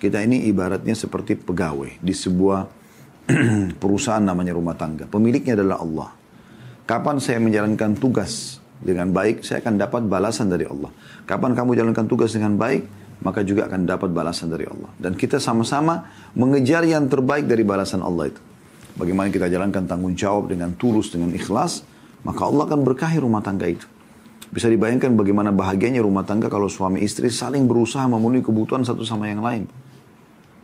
Kita ini ibaratnya seperti pegawai di sebuah perusahaan namanya rumah tangga. Pemiliknya adalah Allah. Kapan saya menjalankan tugas dengan baik, saya akan dapat balasan dari Allah. Kapan kamu jalankan tugas dengan baik, maka juga akan dapat balasan dari Allah. Dan kita sama-sama mengejar yang terbaik dari balasan Allah itu. Bagaimana kita jalankan tanggung jawab dengan tulus, dengan ikhlas, maka Allah akan berkahi rumah tangga itu. Bisa dibayangkan bagaimana bahagianya rumah tangga kalau suami istri saling berusaha memenuhi kebutuhan satu sama yang lain.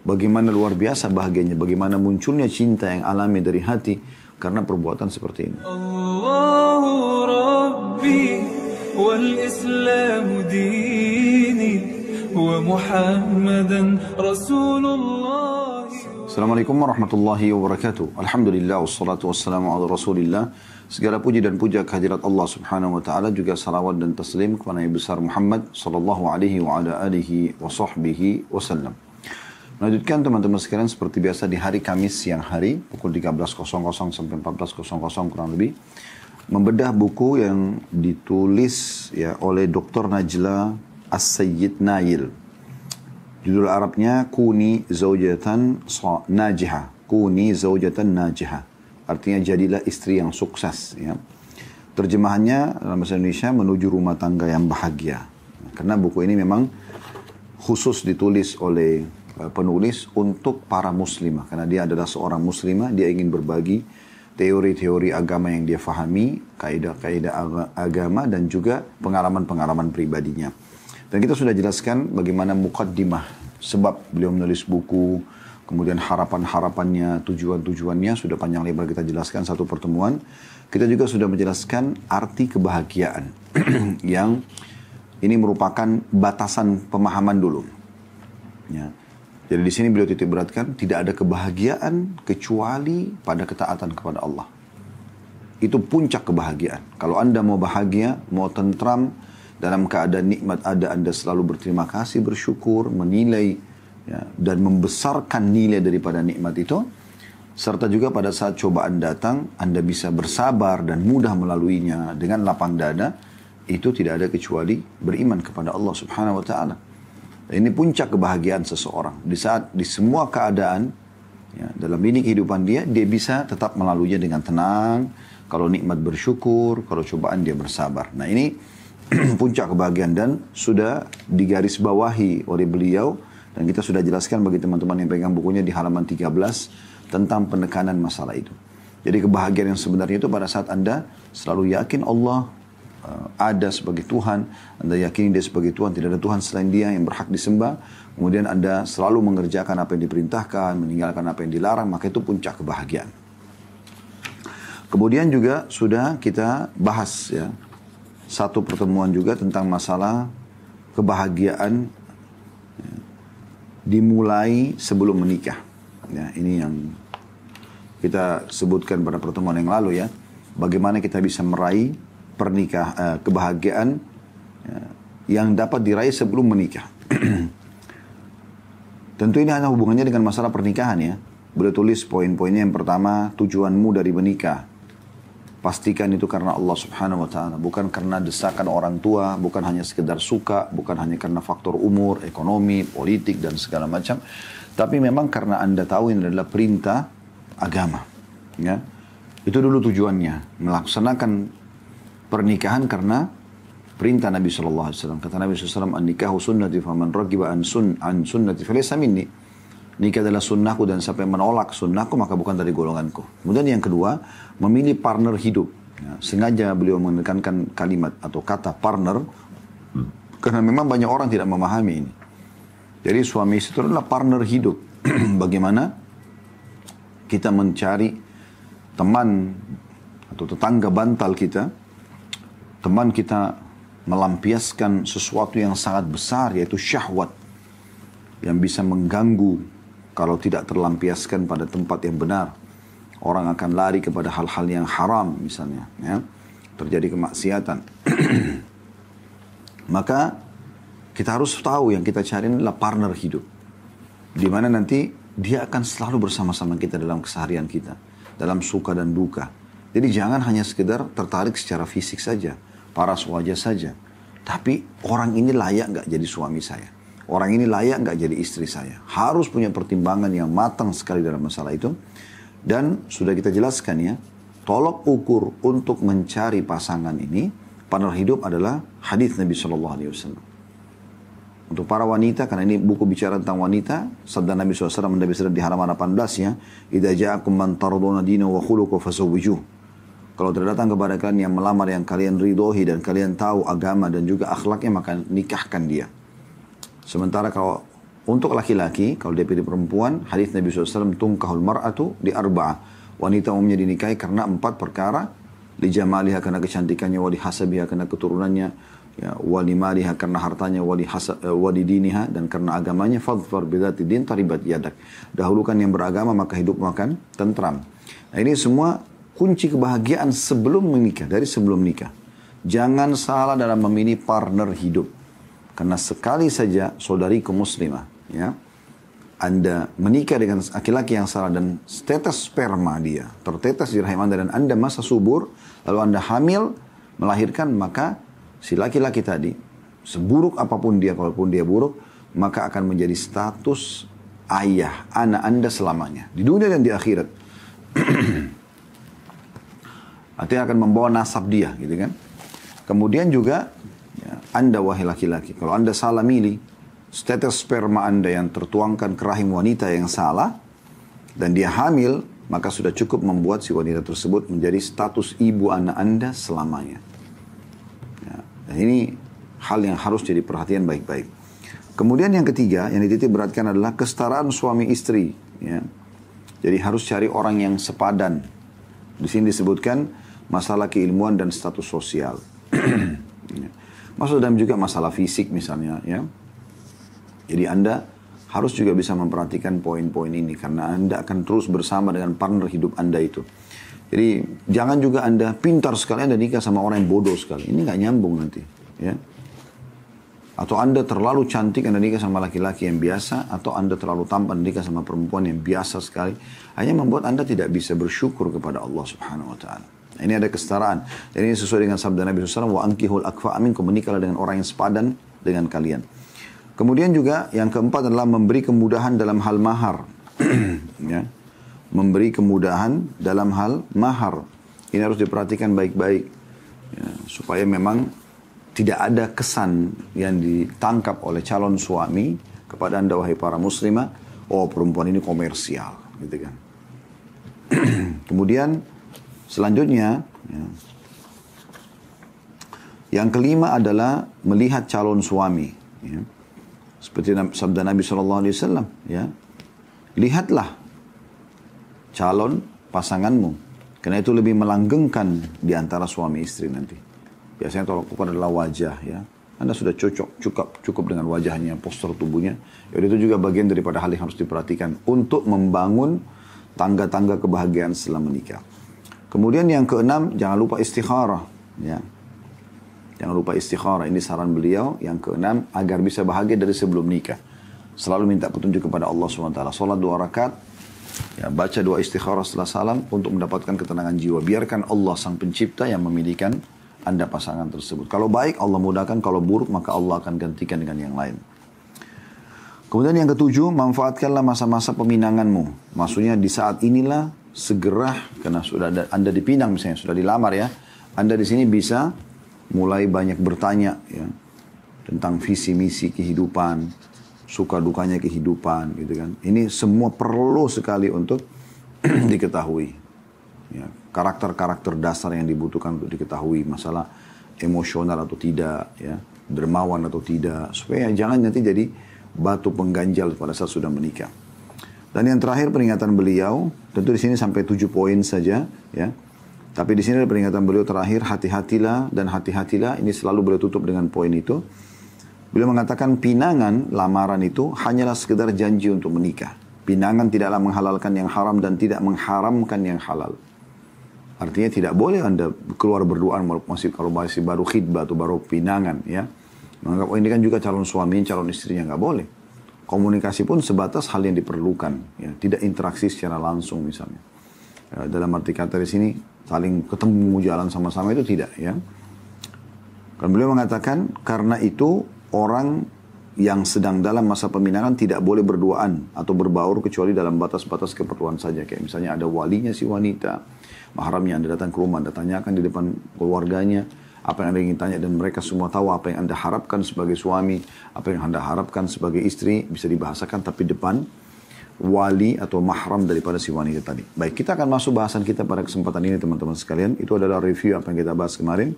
Bagaimana luar biasa bahagianya, bagaimana munculnya cinta yang alami dari hati karena perbuatan seperti ini. Allahu Rabbi wal Islam dini wa Muhammadan Rasulullah. Assalamualaikum warahmatullahi wabarakatuh. Alhamdulillah wassalatu wassalamu ala Rasulillah. Segala puji dan puja kehadirat Allah Subhanahu wa taala juga salawat dan taslim kepada Nabi besar Muhammad sallallahu alaihi wa ala alihi wa sahbihi wasallam. Lanjutkan teman-teman sekalian seperti biasa di hari Kamis siang hari pukul 13.00 sampai 14.00 kurang lebih membedah buku yang ditulis ya oleh Dr. Najla As-Sayyid Nail. Judul Arabnya Kuni Zaujatan Najihah. Kuni Zaujatan Najihah. Artinya jadilah istri yang sukses ya. Terjemahannya dalam bahasa Indonesia menuju rumah tangga yang bahagia. Karena buku ini memang khusus ditulis oleh Eh, penulis untuk para muslimah karena dia adalah seorang muslimah dia ingin berbagi teori-teori agama yang dia fahami kaidah-kaidah agama dan juga pengalaman-pengalaman pribadinya dan kita sudah jelaskan bagaimana mukaddimah sebab beliau menulis buku kemudian harapan-harapannya, tujuan-tujuannya sudah panjang lebar kita jelaskan satu pertemuan. Kita juga sudah menjelaskan arti kebahagiaan yang ini merupakan batasan pemahaman dulu. Ya. Jadi di sini beliau titik beratkan tidak ada kebahagiaan kecuali pada ketaatan kepada Allah. Itu puncak kebahagiaan. Kalau Anda mau bahagia, mau tentram dalam keadaan nikmat ada Anda selalu berterima kasih, bersyukur, menilai ya, dan membesarkan nilai daripada nikmat itu serta juga pada saat cobaan datang Anda bisa bersabar dan mudah melaluinya dengan lapang dada itu tidak ada kecuali beriman kepada Allah Subhanahu wa taala. Ini puncak kebahagiaan seseorang. Di saat di semua keadaan, ya, dalam ini kehidupan dia, dia bisa tetap melaluinya dengan tenang. Kalau nikmat bersyukur, kalau cobaan dia bersabar. Nah ini puncak kebahagiaan dan sudah digarisbawahi oleh beliau. Dan kita sudah jelaskan bagi teman-teman yang pegang bukunya di halaman 13 tentang penekanan masalah itu. Jadi kebahagiaan yang sebenarnya itu pada saat Anda selalu yakin Allah Eh, ada sebagai Tuhan, Anda yakini dia sebagai Tuhan, tidak ada Tuhan selain dia yang berhak disembah, kemudian Anda selalu mengerjakan apa yang diperintahkan, meninggalkan apa yang dilarang, maka itu puncak kebahagiaan. Kemudian juga sudah kita bahas ya, satu pertemuan juga tentang masalah kebahagiaan ya, dimulai sebelum menikah. Ya, ini yang kita sebutkan pada pertemuan yang lalu ya, bagaimana kita bisa meraih pernikah eh, kebahagiaan eh, yang dapat diraih sebelum menikah. Tentu ini hanya hubungannya dengan masalah pernikahan ya. Beliau tulis poin-poinnya yang pertama, tujuanmu dari menikah. Pastikan itu karena Allah subhanahu wa ta'ala. Bukan karena desakan orang tua, bukan hanya sekedar suka, bukan hanya karena faktor umur, ekonomi, politik, dan segala macam. Tapi memang karena anda tahu ini adalah perintah agama. Ya. Itu dulu tujuannya, melaksanakan pernikahan karena perintah Nabi Shallallahu Alaihi Wasallam. Kata Nabi Shallallahu Alaihi Wasallam, nikahu sunnati faman ragiba an sun an sunnati falaysa minni. Nikah adalah sunnahku dan siapa yang menolak sunnahku maka bukan dari golonganku. Kemudian yang kedua, memilih partner hidup. Ya, sengaja beliau menekankan kalimat atau kata partner karena memang banyak orang tidak memahami ini. Jadi suami istri itu adalah partner hidup. Bagaimana kita mencari teman atau tetangga bantal kita teman kita melampiaskan sesuatu yang sangat besar yaitu syahwat yang bisa mengganggu kalau tidak terlampiaskan pada tempat yang benar orang akan lari kepada hal-hal yang haram misalnya ya terjadi kemaksiatan maka kita harus tahu yang kita cari adalah partner hidup di mana nanti dia akan selalu bersama-sama kita dalam keseharian kita dalam suka dan duka jadi jangan hanya sekedar tertarik secara fisik saja paras wajah saja. Tapi orang ini layak nggak jadi suami saya. Orang ini layak nggak jadi istri saya. Harus punya pertimbangan yang matang sekali dalam masalah itu. Dan sudah kita jelaskan ya, tolok ukur untuk mencari pasangan ini panel hidup adalah hadis Nabi Shallallahu Alaihi Wasallam. Untuk para wanita, karena ini buku bicara tentang wanita, sabda Nabi SAW Nabi SAW di halaman 18 ya, Ida ja'akum man tardona dina wa khuluku fasawwijuh. Kalau terdatang kepada kalian yang melamar yang kalian ridhohi dan kalian tahu agama dan juga akhlaknya maka nikahkan dia. Sementara kalau untuk laki-laki, kalau dia pilih perempuan, hadis Nabi SAW tungkahul mar'atu di arba'ah. Wanita umumnya dinikahi karena empat perkara. Li jamaliha karena kecantikannya, wali hasabiha karena keturunannya, ya, wali maliha karena hartanya, wali, hasa, eh, wali diniha dan karena agamanya. Fadfar bidhati din taribat yadak. Dahulukan yang beragama maka hidup makan tentram. Nah, ini semua kunci kebahagiaan sebelum menikah, dari sebelum nikah. Jangan salah dalam memilih partner hidup. Karena sekali saja saudari saudariku muslimah, ya, Anda menikah dengan laki-laki yang salah dan tetes sperma dia tertetes di rahim Anda dan Anda masa subur, lalu Anda hamil, melahirkan, maka si laki-laki tadi, seburuk apapun dia, kalaupun dia buruk, maka akan menjadi status ayah, anak Anda selamanya. Di dunia dan di akhirat. Artinya akan membawa nasab dia, gitu kan. Kemudian juga, ya, Anda wahai laki-laki, kalau Anda salah milih, status sperma Anda yang tertuangkan ke rahim wanita yang salah, dan dia hamil, maka sudah cukup membuat si wanita tersebut menjadi status ibu anak Anda selamanya. Ya, dan ini hal yang harus jadi perhatian baik-baik. Kemudian yang ketiga yang dititip beratkan adalah kesetaraan suami istri. Ya. Jadi harus cari orang yang sepadan. Di sini disebutkan masalah keilmuan dan status sosial. Masuk dalam juga masalah fisik misalnya ya. Jadi Anda harus juga bisa memperhatikan poin-poin ini karena Anda akan terus bersama dengan partner hidup Anda itu. Jadi jangan juga Anda pintar sekali Anda nikah sama orang yang bodoh sekali. Ini nggak nyambung nanti, ya. Atau Anda terlalu cantik Anda nikah sama laki-laki yang biasa atau Anda terlalu tampan nikah sama perempuan yang biasa sekali hanya membuat Anda tidak bisa bersyukur kepada Allah Subhanahu wa taala. Ini ada kesetaraan. Dan ini sesuai dengan sabda Nabi SAW, wa ankihul akfa amin menikahlah dengan orang yang sepadan dengan kalian. Kemudian juga yang keempat adalah memberi kemudahan dalam hal mahar. ya. Memberi kemudahan dalam hal mahar. Ini harus diperhatikan baik-baik. Ya. Supaya memang tidak ada kesan yang ditangkap oleh calon suami kepada anda wahai para muslimah. Oh perempuan ini komersial gitu kan. Kemudian Selanjutnya, ya, yang kelima adalah melihat calon suami. Ya. Seperti sabda Nabi Shallallahu Alaihi Wasallam, ya. lihatlah calon pasanganmu. Karena itu lebih melanggengkan di antara suami istri nanti. Biasanya tolak ukur adalah wajah ya. Anda sudah cocok, cukup, cukup dengan wajahnya, postur tubuhnya. Ya itu juga bagian daripada hal yang harus diperhatikan untuk membangun tangga-tangga kebahagiaan setelah menikah. Kemudian yang keenam, jangan lupa istikharah. Ya. Jangan lupa istikharah. Ini saran beliau. Yang keenam, agar bisa bahagia dari sebelum nikah. Selalu minta petunjuk kepada Allah SWT. Salat dua rakaat, ya, baca dua istikharah setelah salam untuk mendapatkan ketenangan jiwa. Biarkan Allah sang pencipta yang memilikan anda pasangan tersebut. Kalau baik Allah mudahkan, kalau buruk maka Allah akan gantikan dengan yang lain. Kemudian yang ketujuh, manfaatkanlah masa-masa peminanganmu. Maksudnya di saat inilah segera karena sudah ada, Anda dipinang misalnya, sudah dilamar ya. Anda di sini bisa mulai banyak bertanya ya tentang visi misi kehidupan, suka dukanya kehidupan gitu kan. Ini semua perlu sekali untuk diketahui. Ya, karakter-karakter dasar yang dibutuhkan untuk diketahui masalah emosional atau tidak ya, dermawan atau tidak supaya jangan nanti jadi batu pengganjal pada saat sudah menikah. Dan yang terakhir peringatan beliau, tentu di sini sampai tujuh poin saja, ya. Tapi di sini ada peringatan beliau terakhir, hati-hatilah dan hati-hatilah. Ini selalu beliau tutup dengan poin itu. Beliau mengatakan pinangan, lamaran itu hanyalah sekedar janji untuk menikah. Pinangan tidaklah menghalalkan yang haram dan tidak mengharamkan yang halal. Artinya tidak boleh Anda keluar berduaan masih kalau masih baru khidbah atau baru pinangan ya. Menganggap oh ini kan juga calon suami, calon istrinya nggak boleh komunikasi pun sebatas hal yang diperlukan, ya, tidak interaksi secara langsung misalnya. Ya, dalam arti kata di sini saling ketemu jalan sama-sama itu tidak ya. Kan beliau mengatakan karena itu orang yang sedang dalam masa peminangan tidak boleh berduaan atau berbaur kecuali dalam batas-batas keperluan saja. Kayak misalnya ada walinya si wanita, mahramnya anda datang ke rumah, anda tanyakan di depan keluarganya, apa yang Anda ingin tanya dan mereka semua tahu apa yang Anda harapkan sebagai suami, apa yang Anda harapkan sebagai istri bisa dibahasakan tapi depan wali atau mahram daripada si wanita tadi. Baik, kita akan masuk bahasan kita pada kesempatan ini teman-teman sekalian. Itu adalah review apa yang kita bahas kemarin.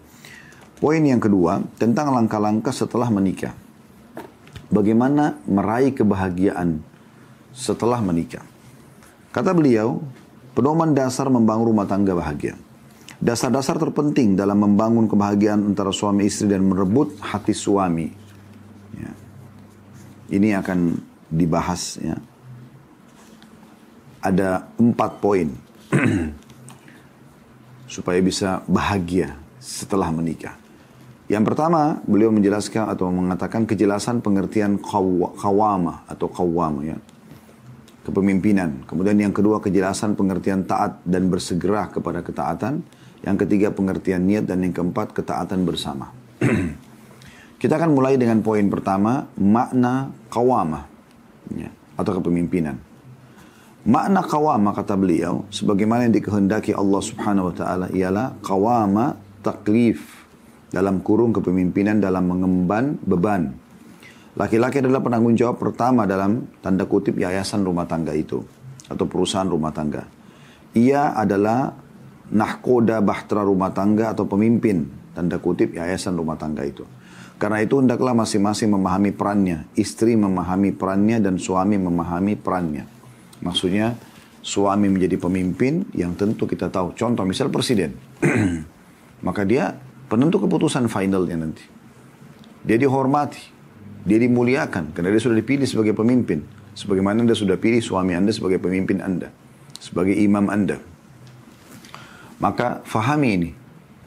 Poin yang kedua tentang langkah-langkah setelah menikah. Bagaimana meraih kebahagiaan setelah menikah. Kata beliau, pedoman dasar membangun rumah tangga bahagia. Dasar-dasar terpenting dalam membangun kebahagiaan antara suami istri dan merebut hati suami. Ya. Ini akan dibahas ya. Ada empat poin supaya bisa bahagia setelah menikah. Yang pertama, beliau menjelaskan atau mengatakan kejelasan pengertian kawama atau kawama ya. Kepemimpinan. Kemudian yang kedua, kejelasan pengertian taat dan bersegera kepada ketaatan. Yang ketiga pengertian niat dan yang keempat ketaatan bersama. Kita akan mulai dengan poin pertama, makna kawamah ya, atau kepemimpinan. Makna kawama kata beliau, sebagaimana yang dikehendaki Allah subhanahu wa ta'ala ialah kawama taklif. Dalam kurung kepemimpinan dalam mengemban beban. Laki-laki adalah penanggung jawab pertama dalam tanda kutip yayasan rumah tangga itu. Atau perusahaan rumah tangga. Ia adalah nahkoda bahtera rumah tangga atau pemimpin, tanda kutip yayasan rumah tangga itu. Karena itu hendaklah masing-masing memahami perannya, istri memahami perannya dan suami memahami perannya. Maksudnya suami menjadi pemimpin yang tentu kita tahu. Contoh misal presiden, maka dia penentu keputusan finalnya nanti. Dia dihormati, dia dimuliakan karena dia sudah dipilih sebagai pemimpin. Sebagaimana anda sudah pilih suami anda sebagai pemimpin anda, sebagai imam anda. Maka fahami ini.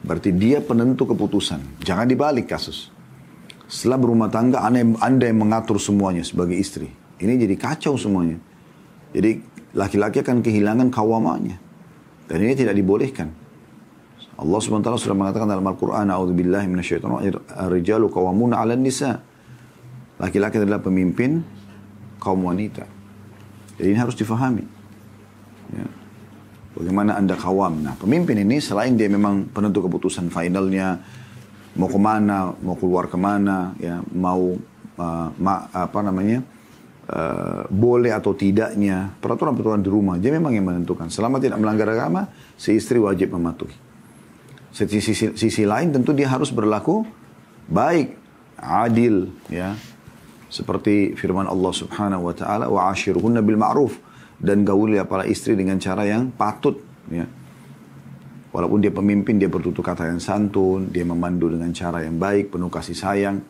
Berarti dia penentu keputusan. Jangan dibalik kasus. Setelah berumah tangga, Anda yang mengatur semuanya sebagai istri. Ini jadi kacau semuanya. Jadi laki-laki akan kehilangan kawamanya. Dan ini tidak dibolehkan. Allah SWT sudah mengatakan dalam Al-Quran, A'udzubillahi minasyaitonir rijalu nisa. Laki-laki adalah pemimpin kaum wanita. Jadi ini harus difahami. Ya. Bagaimana Anda kawam? Nah, pemimpin ini selain dia memang penentu keputusan finalnya, mau kemana, mau keluar kemana, ya, mau uh, ma, apa namanya, uh, boleh atau tidaknya peraturan-peraturan di rumah, dia memang yang menentukan. Selama tidak melanggar agama, si istri wajib mematuhi. Sisi, sisi, sisi lain tentu dia harus berlaku baik, adil, ya, seperti firman Allah Subhanahu wa taala wa ashiruhunna bil ma'ruf dan gaulilah para istri dengan cara yang patut ya. Walaupun dia pemimpin, dia bertutur kata yang santun, dia memandu dengan cara yang baik, penuh kasih sayang.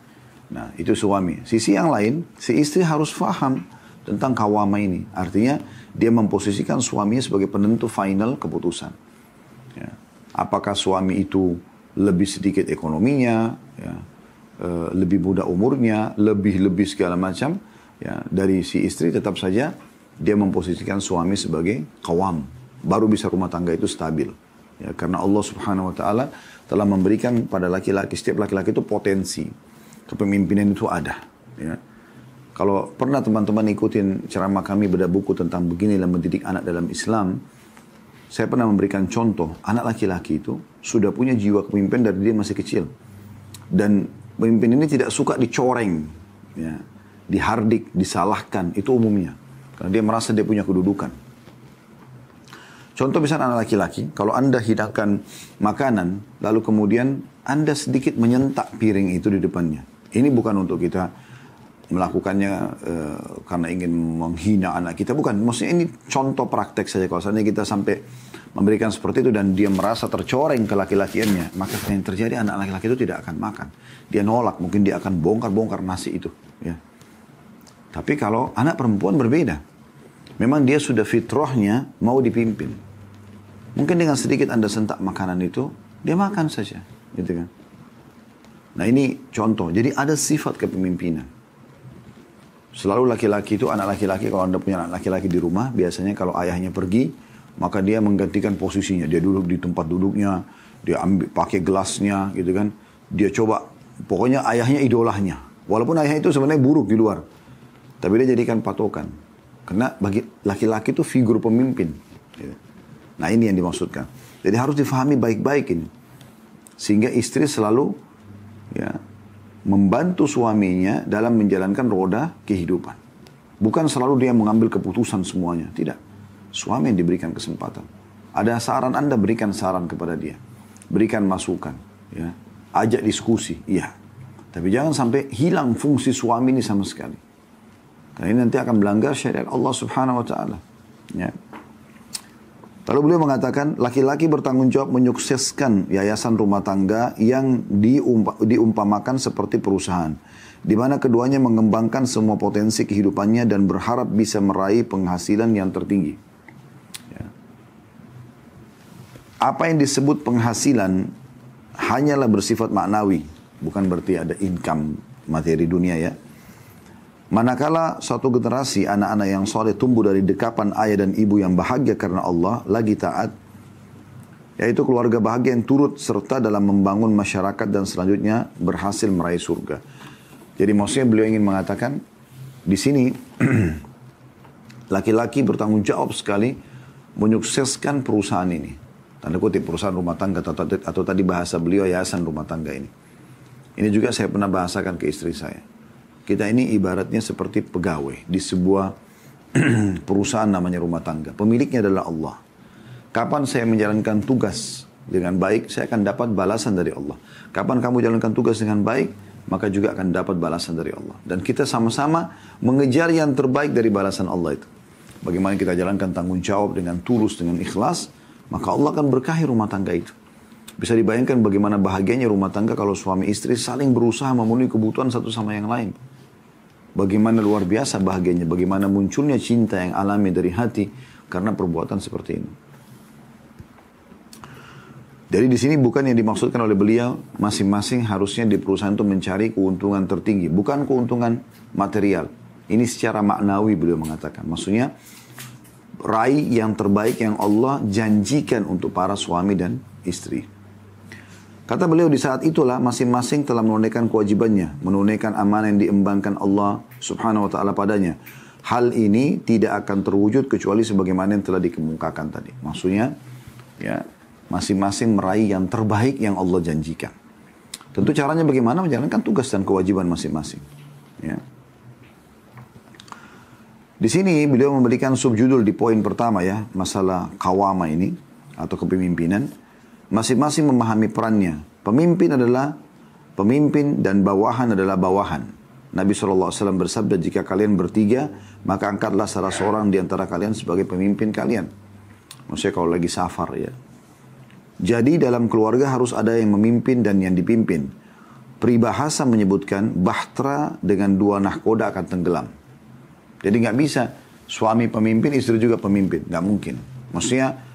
Nah, itu suami. Sisi yang lain, si istri harus faham tentang kawama ini. Artinya, dia memposisikan suaminya sebagai penentu final keputusan. Ya. Apakah suami itu lebih sedikit ekonominya, ya, e, lebih muda umurnya, lebih-lebih segala macam, ya, dari si istri tetap saja dia memposisikan suami sebagai kawam. Baru bisa rumah tangga itu stabil. Ya, karena Allah subhanahu wa ta'ala telah memberikan pada laki-laki, setiap laki-laki itu potensi. Kepemimpinan itu ada. Ya. Kalau pernah teman-teman ikutin ceramah kami beda buku tentang begini dalam mendidik anak dalam Islam, saya pernah memberikan contoh, anak laki-laki itu sudah punya jiwa kepemimpinan dari dia masih kecil. Dan pemimpin ini tidak suka dicoreng, ya, dihardik, disalahkan, itu umumnya. Karena dia merasa dia punya kedudukan. Contoh misalnya anak laki-laki, kalau Anda hidangkan makanan, lalu kemudian Anda sedikit menyentak piring itu di depannya. Ini bukan untuk kita melakukannya e, karena ingin menghina anak kita. Bukan, maksudnya ini contoh praktek saja. Kalau seandainya kita sampai memberikan seperti itu dan dia merasa tercoreng ke laki-lakiannya, maka yang terjadi anak laki-laki itu tidak akan makan. Dia nolak, mungkin dia akan bongkar-bongkar nasi itu. Ya. Tapi kalau anak perempuan berbeda. Memang dia sudah fitrahnya mau dipimpin. Mungkin dengan sedikit Anda sentak makanan itu, dia makan saja. Gitu kan. Nah ini contoh. Jadi ada sifat kepemimpinan. Selalu laki-laki itu anak laki-laki kalau anda punya anak laki-laki di rumah biasanya kalau ayahnya pergi maka dia menggantikan posisinya dia duduk di tempat duduknya dia ambil pakai gelasnya gitu kan dia coba pokoknya ayahnya idolanya walaupun ayahnya itu sebenarnya buruk di luar tapi dia jadikan patokan. Karena bagi laki-laki itu figur pemimpin. Gitu. Nah ini yang dimaksudkan. Jadi harus difahami baik-baik ini. Sehingga istri selalu ya, membantu suaminya dalam menjalankan roda kehidupan. Bukan selalu dia mengambil keputusan semuanya. Tidak. Suami yang diberikan kesempatan. Ada saran Anda, berikan saran kepada dia. Berikan masukan. Ya. Ajak diskusi. Iya. Tapi jangan sampai hilang fungsi suami ini sama sekali. Karena ini nanti akan melanggar syariat Allah Subhanahu wa taala. Ya. Lalu beliau mengatakan laki-laki bertanggung jawab menyukseskan yayasan rumah tangga yang diumpa, diumpamakan seperti perusahaan di mana keduanya mengembangkan semua potensi kehidupannya dan berharap bisa meraih penghasilan yang tertinggi. Ya. Apa yang disebut penghasilan hanyalah bersifat maknawi, bukan berarti ada income materi dunia ya. Manakala satu generasi anak-anak yang soleh tumbuh dari dekapan ayah dan ibu yang bahagia karena Allah lagi taat, yaitu keluarga bahagia yang turut serta dalam membangun masyarakat dan selanjutnya berhasil meraih surga. Jadi maksudnya beliau ingin mengatakan di sini laki-laki bertanggung jawab sekali menyukseskan perusahaan ini. Tanda kutip perusahaan rumah tangga atau tadi bahasa beliau yayasan rumah tangga ini. Ini juga saya pernah bahasakan ke istri saya kita ini ibaratnya seperti pegawai di sebuah perusahaan namanya rumah tangga. Pemiliknya adalah Allah. Kapan saya menjalankan tugas dengan baik, saya akan dapat balasan dari Allah. Kapan kamu jalankan tugas dengan baik, maka juga akan dapat balasan dari Allah. Dan kita sama-sama mengejar yang terbaik dari balasan Allah itu. Bagaimana kita jalankan tanggung jawab dengan tulus, dengan ikhlas, maka Allah akan berkahi rumah tangga itu. Bisa dibayangkan bagaimana bahagianya rumah tangga kalau suami istri saling berusaha memenuhi kebutuhan satu sama yang lain. Bagaimana luar biasa bahagianya, bagaimana munculnya cinta yang alami dari hati karena perbuatan seperti ini. Jadi di sini bukan yang dimaksudkan oleh beliau masing-masing harusnya di perusahaan itu mencari keuntungan tertinggi, bukan keuntungan material. Ini secara maknawi beliau mengatakan. Maksudnya raih yang terbaik yang Allah janjikan untuk para suami dan istri. Kata beliau di saat itulah masing-masing telah menunaikan kewajibannya, menunaikan amanah yang diembangkan Allah Subhanahu wa taala padanya. Hal ini tidak akan terwujud kecuali sebagaimana yang telah dikemukakan tadi. Maksudnya ya masing-masing meraih yang terbaik yang Allah janjikan. Tentu caranya bagaimana menjalankan tugas dan kewajiban masing-masing. Ya. Di sini beliau memberikan subjudul di poin pertama ya, masalah kawama ini atau kepemimpinan masing-masing memahami perannya. Pemimpin adalah pemimpin dan bawahan adalah bawahan. Nabi SAW bersabda, jika kalian bertiga, maka angkatlah salah seorang di antara kalian sebagai pemimpin kalian. Maksudnya kalau lagi safar ya. Jadi dalam keluarga harus ada yang memimpin dan yang dipimpin. Peribahasa menyebutkan bahtera dengan dua nahkoda akan tenggelam. Jadi nggak bisa suami pemimpin, istri juga pemimpin. Nggak mungkin. Maksudnya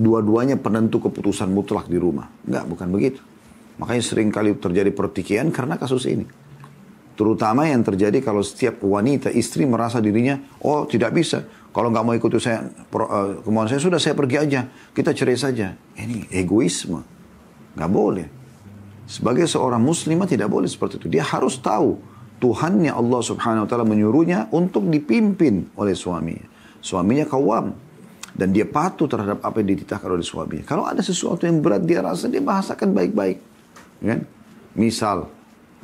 dua-duanya penentu keputusan mutlak di rumah. Enggak, bukan begitu. Makanya sering kali terjadi pertikaian karena kasus ini. Terutama yang terjadi kalau setiap wanita, istri merasa dirinya, oh tidak bisa. Kalau nggak mau ikut saya, eh, kemauan saya, sudah saya pergi aja. Kita cerai saja. Ini egoisme. Nggak boleh. Sebagai seorang muslimah tidak boleh seperti itu. Dia harus tahu Tuhannya Allah subhanahu wa ta'ala menyuruhnya untuk dipimpin oleh suaminya. Suaminya kawam, dan dia patuh terhadap apa yang dititahkan oleh suaminya. Kalau ada sesuatu yang berat dia rasa dia bahasakan baik-baik. Ya kan? Misal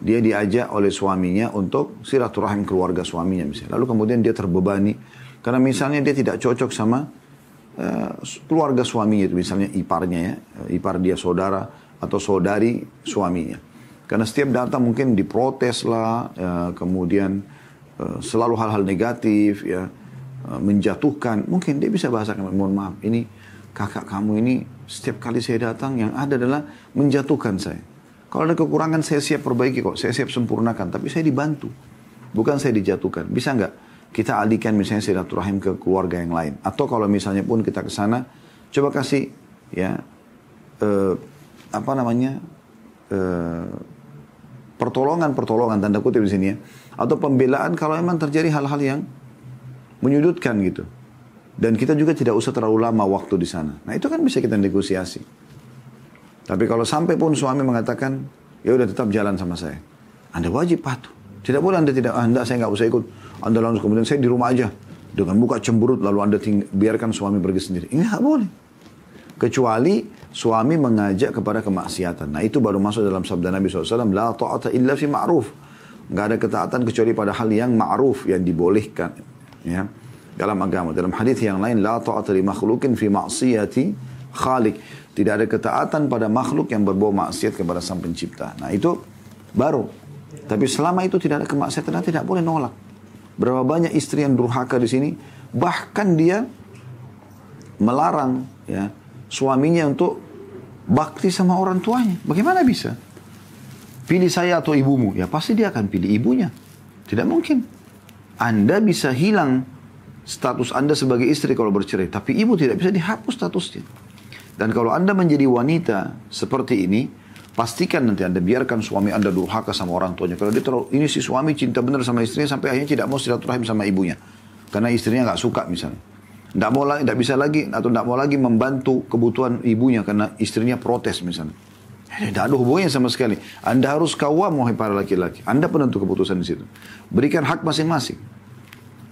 dia diajak oleh suaminya untuk silaturahim keluarga suaminya misalnya. Lalu kemudian dia terbebani karena misalnya dia tidak cocok sama uh, keluarga suaminya itu misalnya iparnya ya, eh, ipar dia saudara atau saudari suaminya. Karena setiap data mungkin diprotes lah, uh, eh, kemudian uh, selalu hal-hal negatif ya Eh, menjatuhkan, mungkin dia bisa bahasakan, mohon maaf, ini kakak kamu ini setiap kali saya datang yang ada adalah menjatuhkan saya. Kalau ada kekurangan saya siap perbaiki kok, saya siap sempurnakan, tapi saya dibantu. Bukan saya dijatuhkan. Bisa nggak kita alihkan misalnya silaturahim ke keluarga yang lain? Atau kalau misalnya pun kita ke sana, coba kasih ya eh, apa namanya eh, pertolongan pertolongan tanda kutip di sini ya atau pembelaan kalau memang terjadi hal-hal yang menyudutkan gitu. Dan kita juga tidak usah terlalu lama waktu di sana. Nah itu kan bisa kita negosiasi. Tapi kalau sampai pun suami mengatakan, ya udah tetap jalan sama saya. Anda wajib patuh. Tidak boleh Anda tidak, Anda saya nggak usah ikut. Anda langsung kemudian saya di rumah aja. Dengan buka cemburut lalu Anda biarkan suami pergi sendiri. Ini nggak boleh. Kecuali suami mengajak kepada kemaksiatan. Nah itu baru masuk dalam sabda Nabi SAW. La ta'ata illa fi ma'ruf. Nggak ada ketaatan kecuali pada hal yang ma'ruf, yang dibolehkan ya dalam agama dalam hadis yang lain la ta'ata li makhlukin fi ma'siyati khaliq tidak ada ketaatan pada makhluk yang berbau maksiat kepada sang pencipta nah itu baru tapi selama itu tidak ada kemaksiatan tidak boleh nolak berapa banyak istri yang durhaka di sini bahkan dia melarang ya suaminya untuk bakti sama orang tuanya bagaimana bisa pilih saya atau ibumu ya pasti dia akan pilih ibunya tidak mungkin anda bisa hilang status Anda sebagai istri kalau bercerai, tapi ibu tidak bisa dihapus statusnya. Dan kalau Anda menjadi wanita seperti ini, pastikan nanti Anda biarkan suami Anda durhaka sama orang tuanya. Kalau dia terlalu, ini si suami cinta benar sama istrinya sampai akhirnya tidak mau silaturahim sama ibunya. Karena istrinya nggak suka misalnya. Tidak mau lagi, tidak bisa lagi atau tidak mau lagi membantu kebutuhan ibunya karena istrinya protes misalnya. Tidak eh, ada hubungannya sama sekali. Anda harus kawam wahai para laki-laki. Anda penentu keputusan di situ. Berikan hak masing-masing.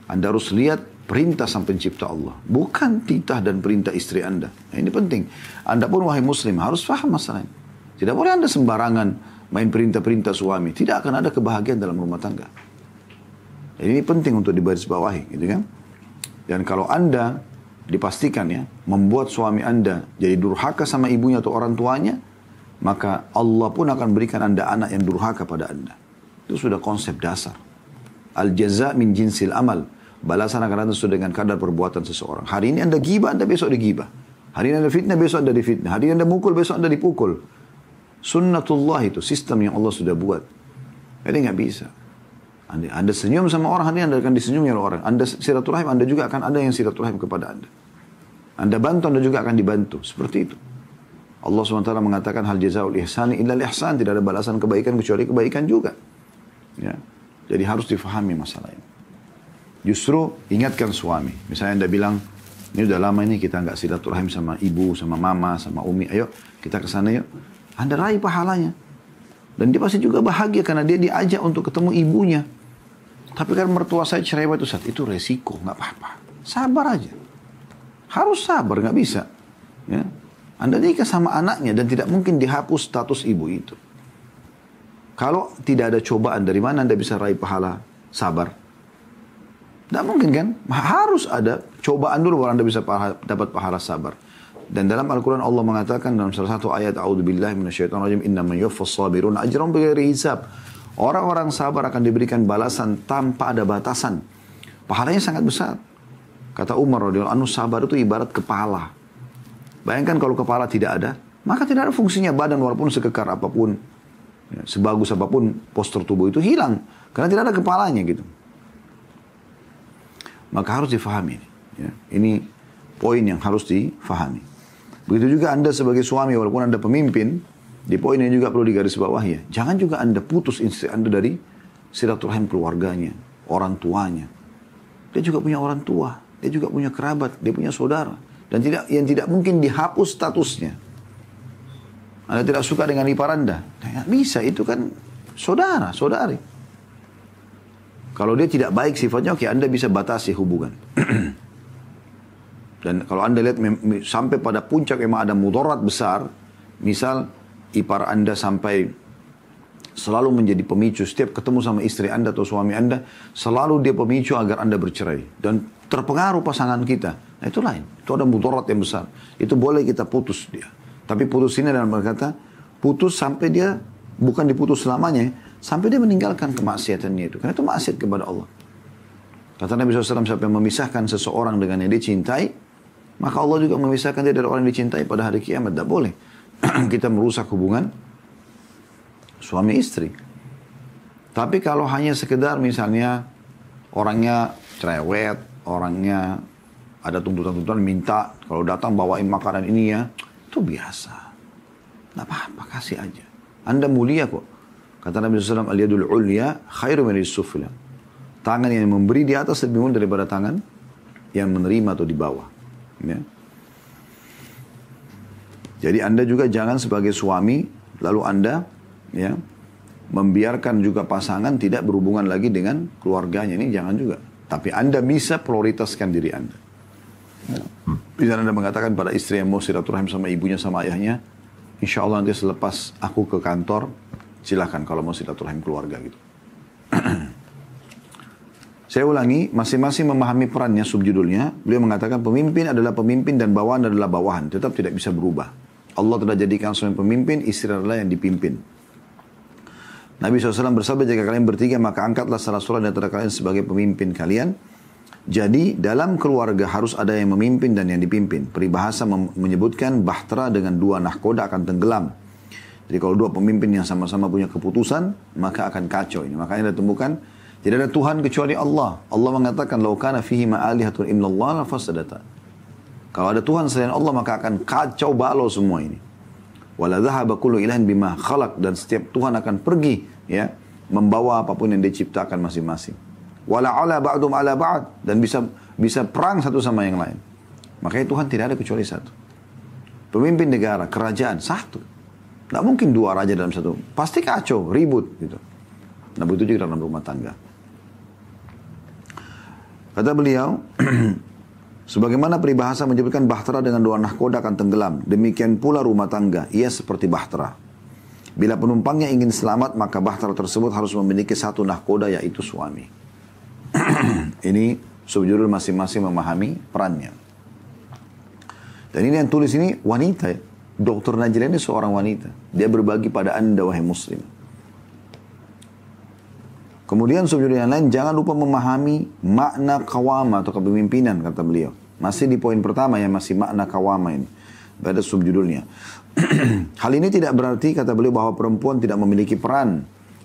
Anda harus lihat perintah sang pencipta Allah. Bukan titah dan perintah istri Anda. Nah, ini penting. Anda pun wahai muslim harus faham masalah ini. Tidak boleh Anda sembarangan main perintah-perintah suami. Tidak akan ada kebahagiaan dalam rumah tangga. Jadi nah, ini penting untuk dibaris bawahi, Gitu kan? Dan kalau Anda dipastikan ya, membuat suami Anda jadi durhaka sama ibunya atau orang tuanya, maka Allah pun akan berikan anda anak yang durhaka pada anda. Itu sudah konsep dasar. Al-jaza min jinsil amal. Balasan akan datang sesuai dengan kadar perbuatan seseorang. Hari ini anda gibah, anda besok digibah. Hari ini anda fitnah, besok anda difitnah. Hari ini anda mukul, besok anda dipukul. Sunnatullah itu sistem yang Allah sudah buat. Jadi nggak bisa. Anda, anda senyum sama orang, hari anda akan disenyumi oleh orang. Anda silaturahim, anda juga akan ada yang silaturahim kepada anda. Anda bantu, anda juga akan dibantu. Seperti itu. Allah SWT mengatakan hal jazaul ihsan illal ihsan. Tidak ada balasan kebaikan kecuali kebaikan juga. Ya. Jadi harus difahami masalah ini. Justru ingatkan suami. Misalnya anda bilang, ini udah lama ini kita nggak silaturahim sama ibu, sama mama, sama umi. Ayo kita ke sana yuk. Anda raih pahalanya. Dan dia pasti juga bahagia karena dia diajak untuk ketemu ibunya. Tapi kan mertua saya cerewet itu saat itu resiko, nggak apa-apa. Sabar aja. Harus sabar, nggak bisa. Ya, anda nikah sama anaknya dan tidak mungkin dihapus status ibu itu. Kalau tidak ada cobaan dari mana Anda bisa raih pahala sabar? Tidak mungkin kan? Harus ada cobaan dulu baru Anda bisa pahala, dapat pahala sabar. Dan dalam Al-Quran Allah mengatakan dalam salah satu ayat A'udzubillahi minasyaitonirrajim Inna man yuffas sabirun ajram bighairi hisab. Orang-orang sabar akan diberikan balasan tanpa ada batasan. Pahalanya sangat besar. Kata Umar radhiyallahu anhu sabar itu ibarat kepala. Bayangkan kalau kepala tidak ada, maka tidak ada fungsinya badan walaupun sekekar apapun, ya, sebagus apapun postur tubuh itu hilang. Karena tidak ada kepalanya gitu. Maka harus difahami. Ya. Ini poin yang harus difahami. Begitu juga Anda sebagai suami, walaupun Anda pemimpin, di poin ini juga perlu digaris bawah ya. Jangan juga Anda putus istri Anda dari silaturahim keluarganya, orang tuanya. Dia juga punya orang tua, dia juga punya kerabat, dia punya saudara dan tidak yang tidak mungkin dihapus statusnya. Anda tidak suka dengan ipar Anda, nggak ya bisa itu kan saudara, saudari. Kalau dia tidak baik sifatnya, oke okay, Anda bisa batasi hubungan. dan kalau Anda lihat sampai pada puncak emang ada mudarat besar, misal ipar Anda sampai selalu menjadi pemicu setiap ketemu sama istri Anda atau suami Anda, selalu dia pemicu agar Anda bercerai dan terpengaruh pasangan kita. Nah, itu lain. Itu ada mudarat yang besar. Itu boleh kita putus dia. Tapi putus ini dalam berkata, putus sampai dia bukan diputus selamanya, sampai dia meninggalkan kemaksiatannya itu. Karena itu maksiat kepada Allah. Kata Nabi SAW, siapa yang memisahkan seseorang dengan yang dicintai, maka Allah juga memisahkan dia dari orang yang dicintai pada hari kiamat. Tidak boleh kita merusak hubungan suami istri. Tapi kalau hanya sekedar misalnya orangnya cerewet, orangnya ada tuntutan-tuntutan minta kalau datang bawain makanan ini ya itu biasa nggak apa-apa kasih aja anda mulia kok kata Nabi SAW aliyadul ulya khairu min sufla tangan yang memberi di atas lebih mulia daripada tangan yang menerima atau di bawah ya. jadi anda juga jangan sebagai suami lalu anda ya membiarkan juga pasangan tidak berhubungan lagi dengan keluarganya ini jangan juga tapi Anda bisa prioritaskan diri Anda. Bisa Anda mengatakan pada istri yang mau silaturahim sama ibunya sama ayahnya, insya Allah nanti selepas aku ke kantor, silahkan kalau mau silaturahim keluarga gitu. Saya ulangi, masing-masing memahami perannya subjudulnya. Beliau mengatakan pemimpin adalah pemimpin dan bawahan adalah bawahan. Tetap tidak bisa berubah. Allah telah jadikan seorang pemimpin, istri adalah yang dipimpin. Nabi SAW bersabda jika kalian bertiga maka angkatlah salah seorang di antara kalian sebagai pemimpin kalian. Jadi dalam keluarga harus ada yang memimpin dan yang dipimpin. Peribahasa menyebutkan bahtera dengan dua nahkoda akan tenggelam. Jadi kalau dua pemimpin yang sama-sama punya keputusan, maka akan kacau ini. Makanya ditemukan tidak ada Tuhan kecuali Allah. Allah mengatakan, "Lau kana fihi ma'alihatun illallah fasadata." Kalau ada Tuhan selain Allah maka akan kacau balau semua ini. Wala haba kullu ilahin bima khalaq dan setiap Tuhan akan pergi ya membawa apapun yang diciptakan masing-masing. Wala ala ba'dum ala ba'd dan bisa bisa perang satu sama yang lain. Makanya Tuhan tidak ada kecuali satu. Pemimpin negara, kerajaan satu. Tidak mungkin dua raja dalam satu. Pasti kacau, ribut gitu. Nah begitu juga dalam rumah tangga. Kata beliau, sebagaimana peribahasa menyebutkan bahtera dengan dua nahkoda akan tenggelam, demikian pula rumah tangga, ia seperti bahtera. Bila penumpangnya ingin selamat, maka bahtera tersebut harus memiliki satu nahkoda yaitu suami. ini subjudul masing-masing memahami perannya. Dan ini yang tulis ini wanita ya. Dokter Najla ini seorang wanita. Dia berbagi pada anda wahai muslim. Kemudian subjudul yang lain, jangan lupa memahami makna kawama atau kepemimpinan kata beliau. Masih di poin pertama yang masih makna kawama ini. Pada subjudulnya. Hal ini tidak berarti kata beliau bahwa perempuan tidak memiliki peran.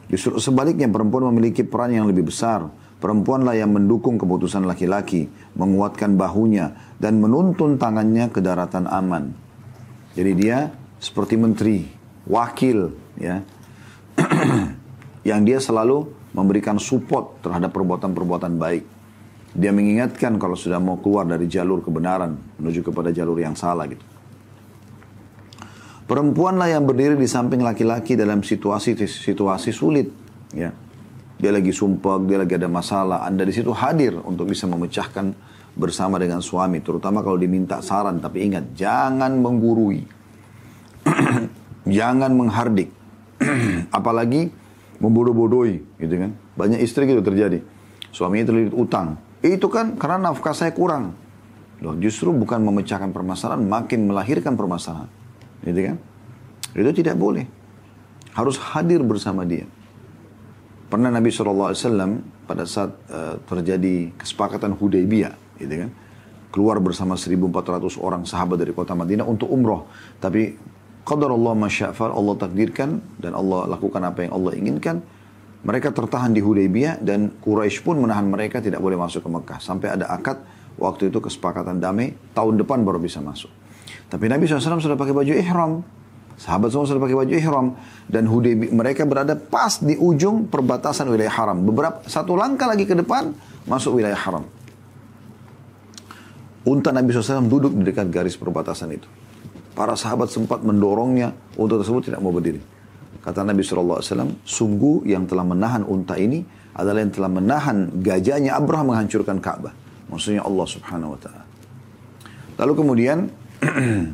Justru sebaliknya perempuan memiliki peran yang lebih besar. Perempuanlah yang mendukung keputusan laki-laki, menguatkan bahunya, dan menuntun tangannya ke daratan aman. Jadi dia seperti menteri, wakil, ya, yang dia selalu memberikan support terhadap perbuatan-perbuatan baik. Dia mengingatkan kalau sudah mau keluar dari jalur kebenaran menuju kepada jalur yang salah gitu. Perempuanlah yang berdiri di samping laki-laki dalam situasi-situasi sulit. Ya. Dia lagi sumpah, dia lagi ada masalah. Anda di situ hadir untuk bisa memecahkan bersama dengan suami. Terutama kalau diminta saran. Tapi ingat, jangan menggurui. jangan menghardik. Apalagi membodoh-bodohi. Gitu kan. Banyak istri gitu terjadi. Suaminya terlilit utang. Itu kan karena nafkah saya kurang. Loh, justru bukan memecahkan permasalahan, makin melahirkan permasalahan gitu kan? Itu tidak boleh. Harus hadir bersama dia. Pernah Nabi SAW pada saat uh, terjadi kesepakatan Hudaybiyah, gitu kan? Keluar bersama 1.400 orang sahabat dari kota Madinah untuk umroh. Tapi qadar Allah masya'far, Allah takdirkan dan Allah lakukan apa yang Allah inginkan. Mereka tertahan di Hudaybiyah dan Quraisy pun menahan mereka tidak boleh masuk ke Mekah. Sampai ada akad waktu itu kesepakatan damai, tahun depan baru bisa masuk. Tapi Nabi SAW sudah pakai baju ihram. Sahabat semua sudah pakai baju ihram. Dan Hudebi, mereka berada pas di ujung perbatasan wilayah haram. Beberapa Satu langkah lagi ke depan, masuk wilayah haram. Unta Nabi SAW duduk di dekat garis perbatasan itu. Para sahabat sempat mendorongnya, unta tersebut tidak mau berdiri. Kata Nabi SAW, sungguh yang telah menahan unta ini adalah yang telah menahan gajahnya Abraham menghancurkan Ka'bah. Maksudnya Allah Subhanahu Wa Ta'ala. Lalu kemudian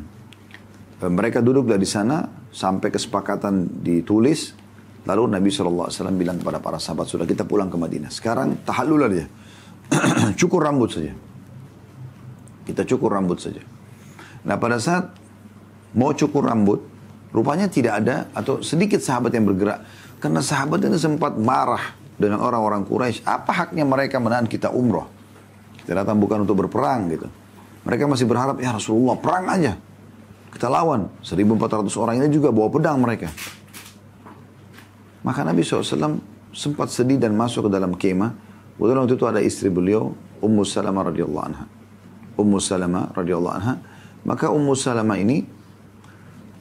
Eh, mereka duduk dari sana sampai kesepakatan ditulis. Lalu Nabi SAW bilang kepada para sahabat, sudah kita pulang ke Madinah. Sekarang tahalul aja. cukur rambut saja. Kita cukur rambut saja. Nah pada saat mau cukur rambut, rupanya tidak ada atau sedikit sahabat yang bergerak. Karena sahabat itu sempat marah dengan orang-orang Quraisy. Apa haknya mereka menahan kita umroh? Kita datang bukan untuk berperang gitu. Mereka masih berharap, ya Rasulullah perang aja. Kita lawan. 1400 orang ini juga bawa pedang mereka. Maka Nabi SAW sempat sedih dan masuk ke dalam kemah. Kemudian waktu itu ada istri beliau, Ummu Salama radhiyallahu anha. Ummu Salama radhiyallahu anha. Maka Ummu Salama ini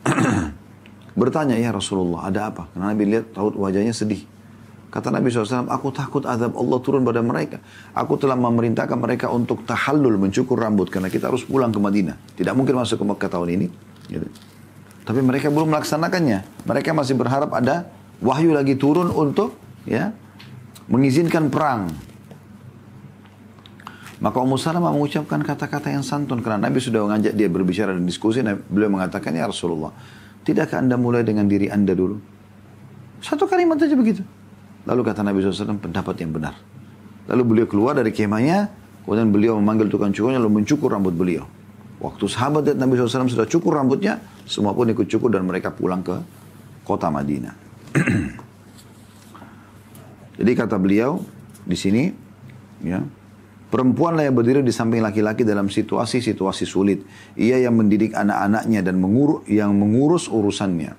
bertanya, ya Rasulullah ada apa? Karena Nabi lihat tahu wajahnya sedih. Kata Nabi SAW, aku takut azab Allah turun pada mereka. Aku telah memerintahkan mereka untuk tahallul mencukur rambut. Karena kita harus pulang ke Madinah. Tidak mungkin masuk ke Mekah tahun ini. Gitu. Tapi mereka belum melaksanakannya. Mereka masih berharap ada wahyu lagi turun untuk ya mengizinkan perang. Maka Ummu Salamah mengucapkan kata-kata yang santun. Karena Nabi sudah mengajak dia berbicara dan diskusi. Beliau mengatakan, Ya Rasulullah, tidakkah anda mulai dengan diri anda dulu? Satu kalimat saja begitu. Lalu kata Nabi SAW, pendapat yang benar. Lalu beliau keluar dari kemahnya, kemudian beliau memanggil tukang cukurnya, lalu mencukur rambut beliau. Waktu sahabat dan Nabi SAW sudah cukur rambutnya, semua pun ikut cukur dan mereka pulang ke kota Madinah. Jadi kata beliau di sini, ya, perempuanlah yang berdiri di samping laki-laki dalam situasi-situasi sulit. Ia yang mendidik anak-anaknya dan mengurus yang mengurus urusannya,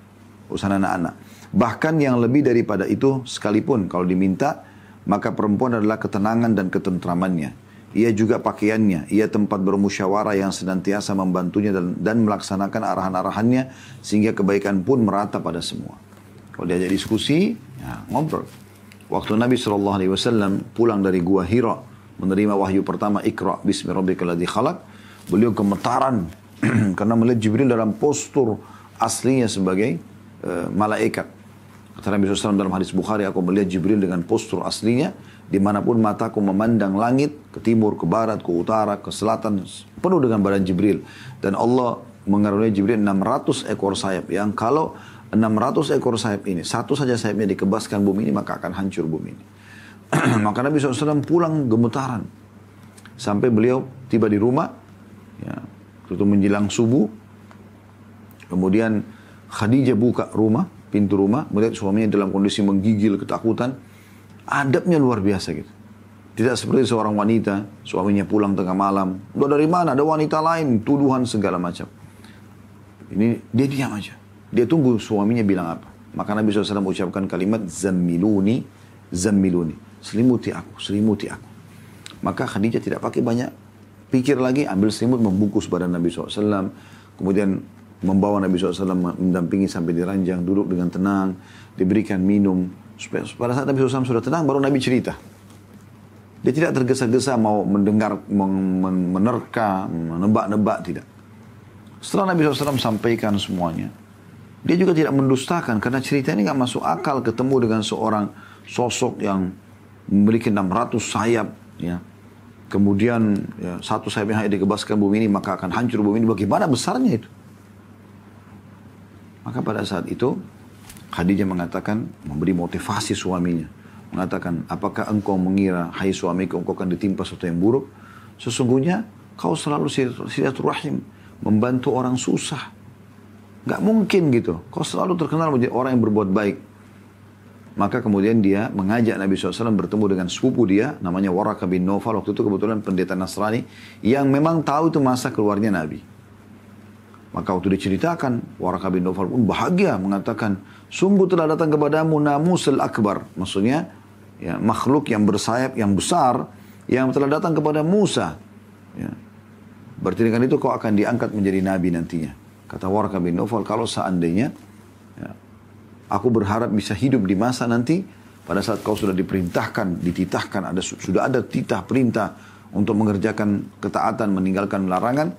urusan anak-anak Bahkan yang lebih daripada itu sekalipun kalau diminta, maka perempuan adalah ketenangan dan ketentramannya. Ia juga pakaiannya, ia tempat bermusyawarah yang senantiasa membantunya dan, dan melaksanakan arahan-arahannya sehingga kebaikan pun merata pada semua. Kalau diajak diskusi, ya, ngobrol. Waktu Nabi Shallallahu Alaihi Wasallam pulang dari gua Hira menerima wahyu pertama Iqra Bismi Rabbikaladzi Khalaq, beliau gemetaran karena melihat Jibril dalam postur aslinya sebagai uh, malaikat. Kata Nabi SAW dalam hadis Bukhari, aku melihat Jibril dengan postur aslinya, dimanapun mataku memandang langit, ke timur, ke barat, ke utara, ke selatan, penuh dengan badan Jibril. Dan Allah mengaruniai Jibril 600 ekor sayap, yang kalau 600 ekor sayap ini, satu saja sayapnya dikebaskan bumi ini, maka akan hancur bumi ini. maka Nabi SAW pulang gemetaran. Sampai beliau tiba di rumah, ya, itu menjelang subuh. Kemudian Khadijah buka rumah, pintu rumah, melihat suaminya dalam kondisi menggigil ketakutan. Adabnya luar biasa gitu. Tidak seperti seorang wanita, suaminya pulang tengah malam. Udah dari mana? Ada wanita lain, tuduhan segala macam. Ini dia diam aja. Dia tunggu suaminya bilang apa. Maka Nabi SAW mengucapkan kalimat zammiluni, zammiluni. Selimuti aku, selimuti aku. Maka Khadijah tidak pakai banyak pikir lagi, ambil selimut membungkus badan Nabi SAW. Kemudian membawa Nabi SAW mendampingi sampai di ranjang, duduk dengan tenang, diberikan minum. Supaya, pada saat Nabi SAW sudah tenang, baru Nabi cerita. Dia tidak tergesa-gesa mau mendengar, menerka, menebak-nebak, tidak. Setelah Nabi SAW sampaikan semuanya, dia juga tidak mendustakan karena cerita ini nggak masuk akal ketemu dengan seorang sosok yang memiliki 600 sayap, ya, kemudian ya, satu sayapnya hanya dikebaskan bumi ini maka akan hancur bumi ini bagaimana besarnya itu maka pada saat itu Khadijah mengatakan memberi motivasi suaminya. Mengatakan, apakah engkau mengira, hai suamiku, engkau akan ditimpa sesuatu yang buruk? Sesungguhnya kau selalu silaturahim, membantu orang susah. Gak mungkin gitu. Kau selalu terkenal menjadi orang yang berbuat baik. Maka kemudian dia mengajak Nabi SAW bertemu dengan sepupu dia, namanya Waraka bin Nawfal, waktu itu kebetulan pendeta Nasrani, yang memang tahu itu masa keluarnya Nabi. Maka waktu diceritakan, Waraka bin Nawfal pun bahagia mengatakan, sungguh telah datang kepadamu namusul akbar. Maksudnya, ya, makhluk yang bersayap, yang besar, yang telah datang kepada Musa. Ya. Berarti dengan itu kau akan diangkat menjadi nabi nantinya. Kata Waraka bin Nawfal, kalau seandainya ya, aku berharap bisa hidup di masa nanti, pada saat kau sudah diperintahkan, dititahkan, ada sudah ada titah perintah untuk mengerjakan ketaatan, meninggalkan larangan,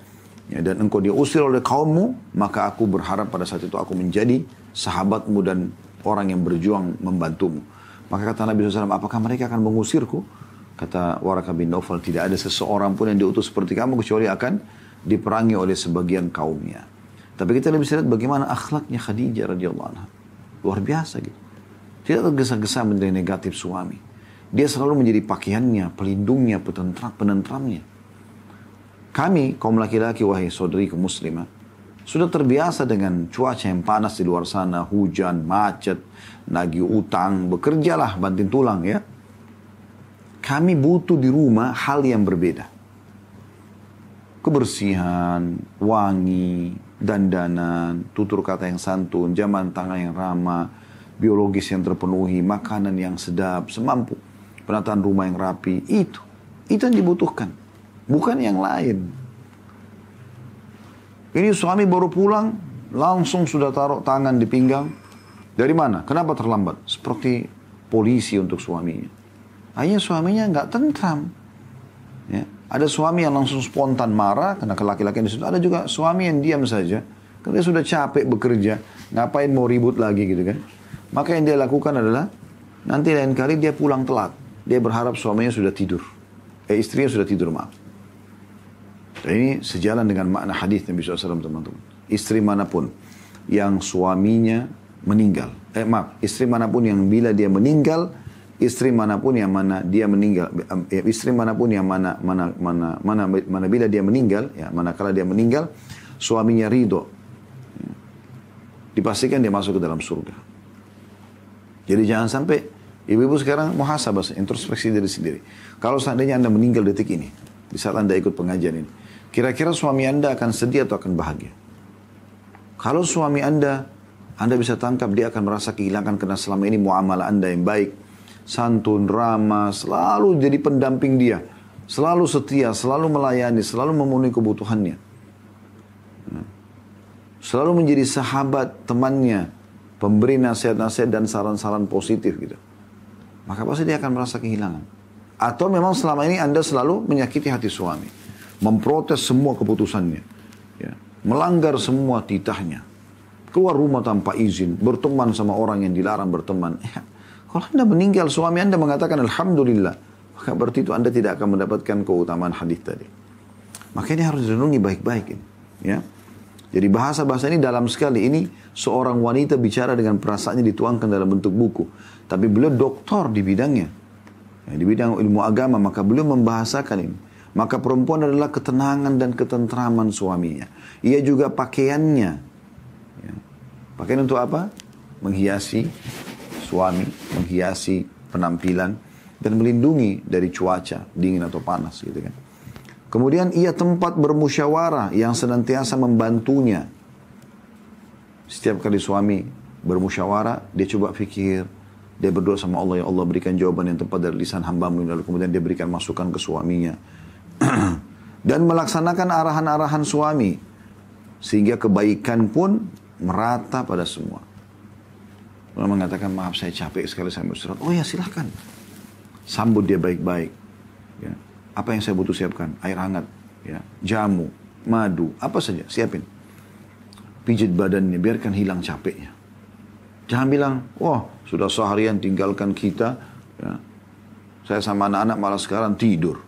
ya, dan engkau diusir oleh kaummu, maka aku berharap pada saat itu aku menjadi sahabatmu dan orang yang berjuang membantumu. Maka kata Nabi SAW, apakah mereka akan mengusirku? Kata Waraka bin Naufal, tidak ada seseorang pun yang diutus seperti kamu kecuali akan diperangi oleh sebagian kaumnya. Tapi kita lebih lihat bagaimana akhlaknya Khadijah radhiyallahu anha. Luar biasa gitu. Tidak tergesa-gesa menjadi negatif suami. Dia selalu menjadi pakaiannya, pelindungnya, penentram, penentramnya. Kami, kaum laki-laki, wahai saudari kaum muslimah, sudah terbiasa dengan cuaca yang panas di luar sana, hujan, macet, nagih utang, bekerjalah banting tulang ya. Kami butuh di rumah hal yang berbeda. Kebersihan, wangi, dandanan, tutur kata yang santun, zaman tangan yang ramah, biologis yang terpenuhi, makanan yang sedap, semampu, penataan rumah yang rapi, itu. Itu yang dibutuhkan bukan yang lain. Ini suami baru pulang, langsung sudah taruh tangan di pinggang. Dari mana? Kenapa terlambat? Seperti polisi untuk suaminya. Akhirnya suaminya nggak tentram. Ya. Ada suami yang langsung spontan marah karena laki-laki di situ. Ada juga suami yang diam saja. Karena dia sudah capek bekerja, ngapain mau ribut lagi gitu kan. Maka yang dia lakukan adalah nanti lain kali dia pulang telat. Dia berharap suaminya sudah tidur. Eh istrinya sudah tidur maaf. Dan ini sejalan dengan makna hadis Nabi SAW teman-teman. Istri manapun yang suaminya meninggal. Eh maaf, istri manapun yang bila dia meninggal, istri manapun yang mana dia meninggal, eh, istri manapun yang mana mana mana mana mana bila dia meninggal, ya manakala dia meninggal, suaminya ridho, dipastikan dia masuk ke dalam surga. Jadi jangan sampai ibu-ibu sekarang muhasabah, introspeksi diri sendiri. Kalau seandainya anda meninggal detik ini, di saat anda ikut pengajian ini, Kira-kira suami Anda akan sedih atau akan bahagia? Kalau suami Anda, Anda bisa tangkap dia akan merasa kehilangan karena selama ini muamalah Anda yang baik, santun, ramah, selalu jadi pendamping dia, selalu setia, selalu melayani, selalu memenuhi kebutuhannya. Nah, selalu menjadi sahabat temannya, pemberi nasihat-nasihat dan saran-saran positif gitu. Maka pasti dia akan merasa kehilangan. Atau memang selama ini Anda selalu menyakiti hati suami memprotes semua keputusannya, ya, melanggar semua titahnya, keluar rumah tanpa izin, berteman sama orang yang dilarang berteman. Ya, kalau Anda meninggal, suami Anda mengatakan Alhamdulillah, maka berarti itu Anda tidak akan mendapatkan keutamaan hadis tadi. Makanya harus dilindungi baik-baik ini. Ya. Jadi bahasa-bahasa ini dalam sekali. Ini seorang wanita bicara dengan perasaannya dituangkan dalam bentuk buku. Tapi beliau doktor di bidangnya. Ya, di bidang ilmu agama, maka beliau membahasakan ini. Maka perempuan adalah ketenangan dan ketentraman suaminya. Ia juga pakaiannya. Ya. Pakaian untuk apa? Menghiasi suami, menghiasi penampilan, dan melindungi dari cuaca, dingin atau panas gitu kan. Kemudian ia tempat bermusyawarah yang senantiasa membantunya. Setiap kali suami bermusyawarah, dia coba fikir dia berdoa sama Allah, ya Allah berikan jawaban yang tepat dari lisan hambamu, lalu kemudian dia berikan masukan ke suaminya. dan melaksanakan arahan-arahan suami sehingga kebaikan pun merata pada semua. Orang mengatakan maaf saya capek sekali saya surat. Oh ya silahkan. Sambut dia baik-baik. Ya. Apa yang saya butuh siapkan? Air hangat, ya. jamu, madu, apa saja siapin. Pijit badannya biarkan hilang capeknya. Jangan bilang, wah sudah seharian tinggalkan kita. Ya. Saya sama anak-anak malah sekarang tidur.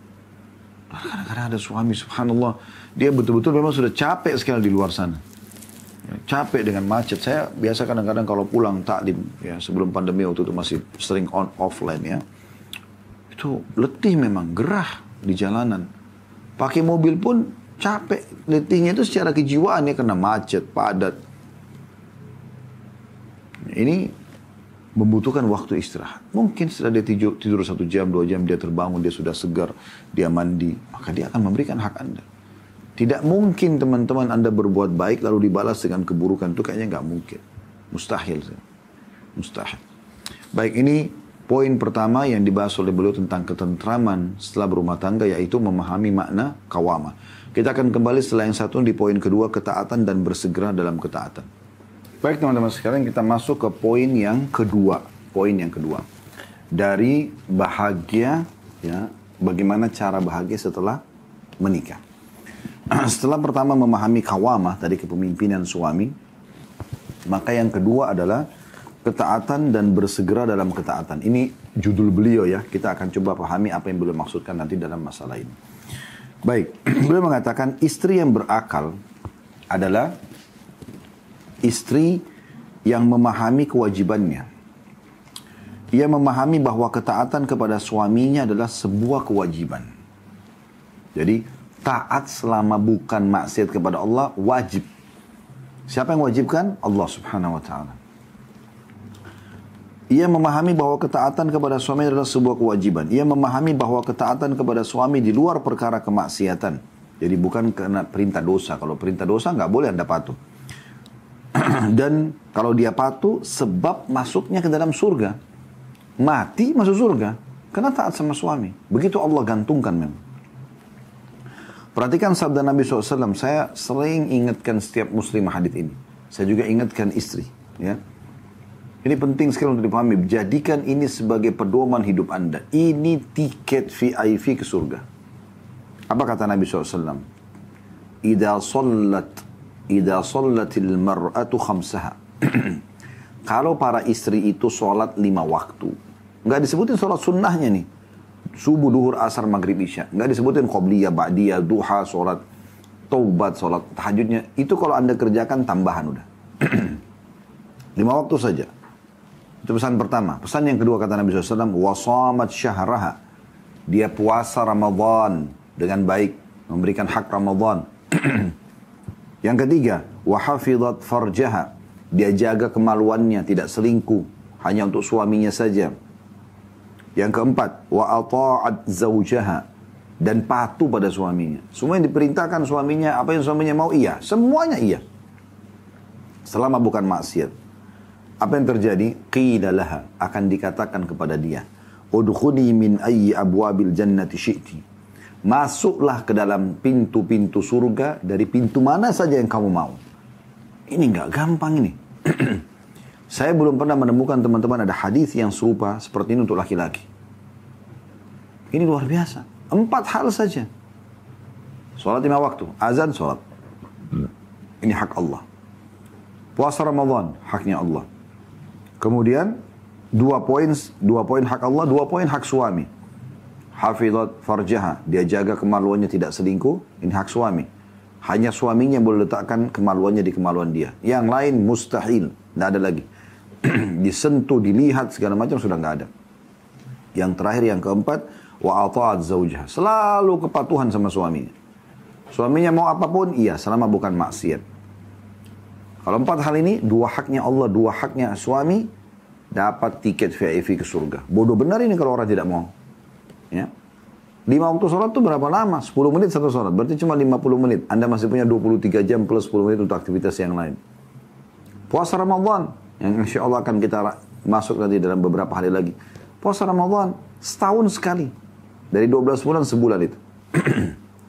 Karena ada suami, subhanallah, dia betul-betul memang sudah capek sekali di luar sana. Ya, capek dengan macet. Saya biasa kadang-kadang kalau pulang taklim, ya sebelum pandemi waktu itu masih sering on offline ya. Itu letih memang, gerah di jalanan. Pakai mobil pun capek. Letihnya itu secara kejiwaan ya, kena macet, padat. Ini membutuhkan waktu istirahat. Mungkin setelah dia tidur, tidur satu jam, dua jam, dia terbangun, dia sudah segar, dia mandi, maka dia akan memberikan hak Anda. Tidak mungkin teman-teman Anda berbuat baik lalu dibalas dengan keburukan. Itu kayaknya nggak mungkin. Mustahil. Mustahil. Baik, ini poin pertama yang dibahas oleh beliau tentang ketentraman setelah berumah tangga, yaitu memahami makna kawama. Kita akan kembali setelah yang satu di poin kedua, ketaatan dan bersegera dalam ketaatan. Baik teman-teman, sekarang kita masuk ke poin yang kedua. Poin yang kedua. Dari bahagia, ya, bagaimana cara bahagia setelah menikah. setelah pertama memahami kawamah, tadi kepemimpinan suami, maka yang kedua adalah ketaatan dan bersegera dalam ketaatan. Ini judul beliau ya, kita akan coba pahami apa yang beliau maksudkan nanti dalam masalah ini. Baik, beliau mengatakan istri yang berakal adalah istri yang memahami kewajibannya. Ia memahami bahwa ketaatan kepada suaminya adalah sebuah kewajiban. Jadi taat selama bukan maksiat kepada Allah wajib. Siapa yang wajibkan? Allah subhanahu wa ta'ala. Ia memahami bahwa ketaatan kepada suami adalah sebuah kewajiban. Ia memahami bahwa ketaatan kepada suami di luar perkara kemaksiatan. Jadi bukan karena perintah dosa. Kalau perintah dosa nggak boleh anda patuh. Dan kalau dia patuh, sebab masuknya ke dalam surga. Mati masuk surga. Karena taat sama suami. Begitu Allah gantungkan memang. Perhatikan sabda Nabi SAW. Saya sering ingatkan setiap muslim hadith ini. Saya juga ingatkan istri. Ya. Ini penting sekali untuk dipahami. Jadikan ini sebagai pedoman hidup Anda. Ini tiket VIP ke surga. Apa kata Nabi SAW? Ida sallat Ida sallatil mar'atu khamsaha. Kalau para istri itu sholat lima waktu. Nggak disebutin sholat sunnahnya nih. Subuh, duhur, asar, maghrib, isya. Nggak disebutin qobliya, ba'diya, duha, sholat taubat, sholat tahajudnya. Itu kalau anda kerjakan tambahan udah. lima waktu saja. Itu pesan pertama. Pesan yang kedua kata Nabi SAW. Wasamat syahraha. Dia puasa Ramadan dengan baik. Memberikan hak Ramadan. Yang ketiga, wahafidat farjaha. Dia jaga kemaluannya, tidak selingkuh, hanya untuk suaminya saja. Yang keempat, wa ata'at zaujaha dan patuh pada suaminya. Semua yang diperintahkan suaminya, apa yang suaminya mau iya, semuanya iya. Selama bukan maksiat. Apa yang terjadi? Qila akan dikatakan kepada dia, Udkhuni min ayyi abwabil jannati syi'ti." masuklah ke dalam pintu-pintu surga dari pintu mana saja yang kamu mau. Ini nggak gampang ini. Saya belum pernah menemukan teman-teman ada hadis yang serupa seperti ini untuk laki-laki. Ini luar biasa. Empat hal saja. Sholat lima waktu, azan sholat. Ini hak Allah. Puasa Ramadan, haknya Allah. Kemudian dua poin dua poin hak Allah, dua poin hak suami hafizat farjaha, dia jaga kemaluannya tidak selingkuh, ini hak suami. Hanya suaminya yang boleh letakkan kemaluannya di kemaluan dia. Yang lain mustahil, tidak ada lagi. Disentuh, dilihat, segala macam sudah nggak ada. Yang terakhir, yang keempat, wa ataat zaujah. Selalu kepatuhan sama suaminya. Suaminya mau apapun, iya, selama bukan maksiat. Kalau empat hal ini, dua haknya Allah, dua haknya suami, dapat tiket VIP ke surga. Bodoh benar ini kalau orang tidak mau. Ya. Lima waktu sholat itu berapa lama? 10 menit satu sholat. Berarti cuma 50 menit. Anda masih punya 23 jam plus 10 menit untuk aktivitas yang lain. Puasa Ramadan. Yang insya Allah akan kita masuk nanti dalam beberapa hari lagi. Puasa Ramadan setahun sekali. Dari 12 bulan sebulan itu.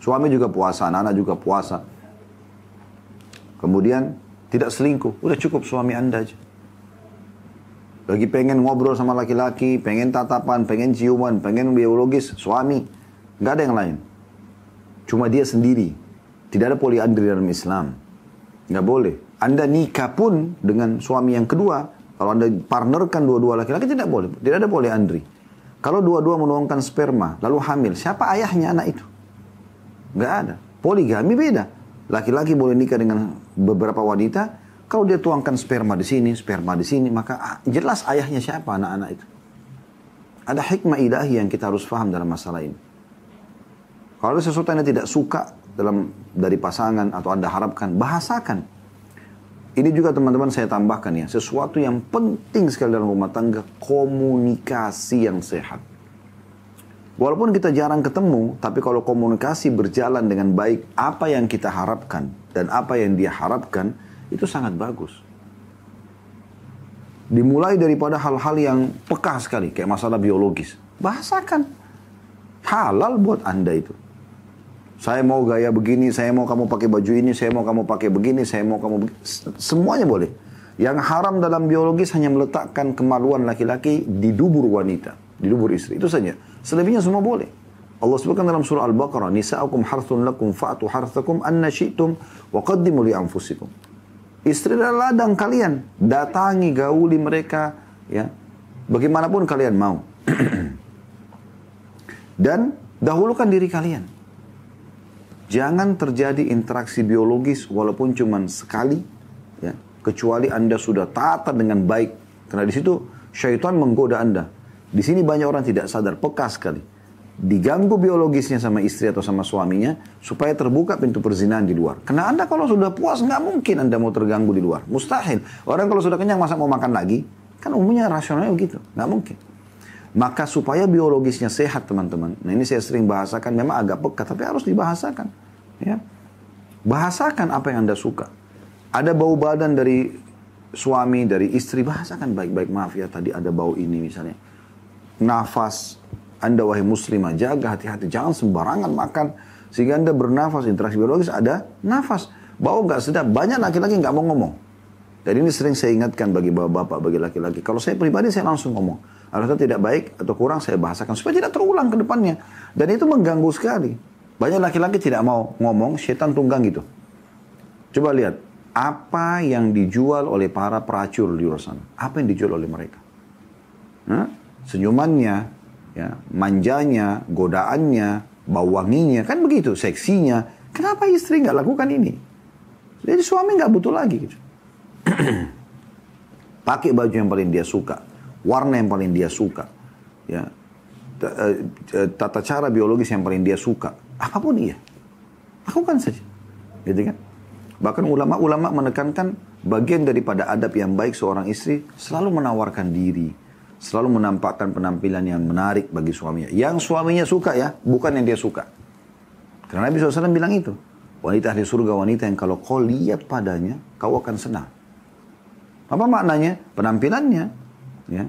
Suami juga puasa, anak-anak juga puasa. Kemudian tidak selingkuh. Udah cukup suami anda aja. Lagi pengen ngobrol sama laki-laki, pengen tatapan, pengen ciuman, pengen biologis, suami. Nggak ada yang lain. Cuma dia sendiri. Tidak ada poliandri dalam Islam. Nggak boleh. Anda nikah pun dengan suami yang kedua, kalau Anda partnerkan dua-dua laki-laki tidak boleh. Tidak ada poliandri. Kalau dua-dua menuangkan sperma, lalu hamil, siapa ayahnya anak itu? Nggak ada. Poligami beda. Laki-laki boleh nikah dengan beberapa wanita, kalau dia tuangkan sperma di sini, sperma di sini, maka ah, jelas ayahnya siapa anak-anak itu. Ada hikmah ilahi yang kita harus paham dalam masalah ini. Kalau ada sesuatu yang tidak suka dalam dari pasangan atau Anda harapkan, bahasakan. Ini juga teman-teman saya tambahkan ya, sesuatu yang penting sekali dalam rumah tangga, komunikasi yang sehat. Walaupun kita jarang ketemu, tapi kalau komunikasi berjalan dengan baik, apa yang kita harapkan dan apa yang dia harapkan, itu sangat bagus. Dimulai daripada hal-hal yang peka sekali, kayak masalah biologis. Bahasakan. Halal buat Anda itu. Saya mau gaya begini, saya mau kamu pakai baju ini, saya mau kamu pakai begini, saya mau kamu Semuanya boleh. Yang haram dalam biologis hanya meletakkan kemaluan laki-laki di dubur wanita, di dubur istri. Itu saja. Selebihnya semua boleh. Allah sebutkan dalam surah Al-Baqarah, "Nisa'ukum harthun lakum fa'tu harthakum anna syi'tum wa qaddimu li anfusikum." istri adalah ladang kalian. Datangi, gauli mereka, ya. Bagaimanapun kalian mau. dan dahulukan diri kalian. Jangan terjadi interaksi biologis walaupun cuma sekali, ya. Kecuali Anda sudah tata dengan baik. Karena di situ syaitan menggoda Anda. Di sini banyak orang tidak sadar, peka sekali diganggu biologisnya sama istri atau sama suaminya supaya terbuka pintu perzinahan di luar. Karena Anda kalau sudah puas nggak mungkin Anda mau terganggu di luar. Mustahil. Orang kalau sudah kenyang masa mau makan lagi? Kan umumnya rasionalnya begitu. Nggak mungkin. Maka supaya biologisnya sehat teman-teman. Nah ini saya sering bahasakan memang agak pekat tapi harus dibahasakan. Ya. Bahasakan apa yang Anda suka. Ada bau badan dari suami, dari istri. Bahasakan baik-baik. Maaf ya tadi ada bau ini misalnya. Nafas, anda wahai muslimah jaga hati-hati. Jangan sembarangan makan. Sehingga Anda bernafas. Interaksi biologis ada nafas. Bau nggak sedap. Banyak laki-laki nggak mau ngomong. Dan ini sering saya ingatkan bagi bapak-bapak, bagi laki-laki. Kalau saya pribadi saya langsung ngomong. Alasan tidak baik atau kurang saya bahasakan. Supaya tidak terulang ke depannya. Dan itu mengganggu sekali. Banyak laki-laki tidak mau ngomong, setan tunggang gitu. Coba lihat, apa yang dijual oleh para peracur di luar sana? Apa yang dijual oleh mereka? Nah, senyumannya, ya, manjanya, godaannya, bau wanginya, kan begitu, seksinya. Kenapa istri nggak lakukan ini? Jadi suami nggak butuh lagi. Gitu. Pakai baju yang paling dia suka, warna yang paling dia suka, ya eh, eh, tata cara biologis yang paling dia suka, apapun iya, lakukan saja, gitu kan? Bahkan ulama-ulama menekankan bagian daripada adab yang baik seorang istri selalu menawarkan diri, selalu menampakkan penampilan yang menarik bagi suaminya. Yang suaminya suka ya, bukan yang dia suka. Karena Nabi SAW bilang itu. Wanita di surga, wanita yang kalau kau lihat padanya, kau akan senang. Apa maknanya? Penampilannya. ya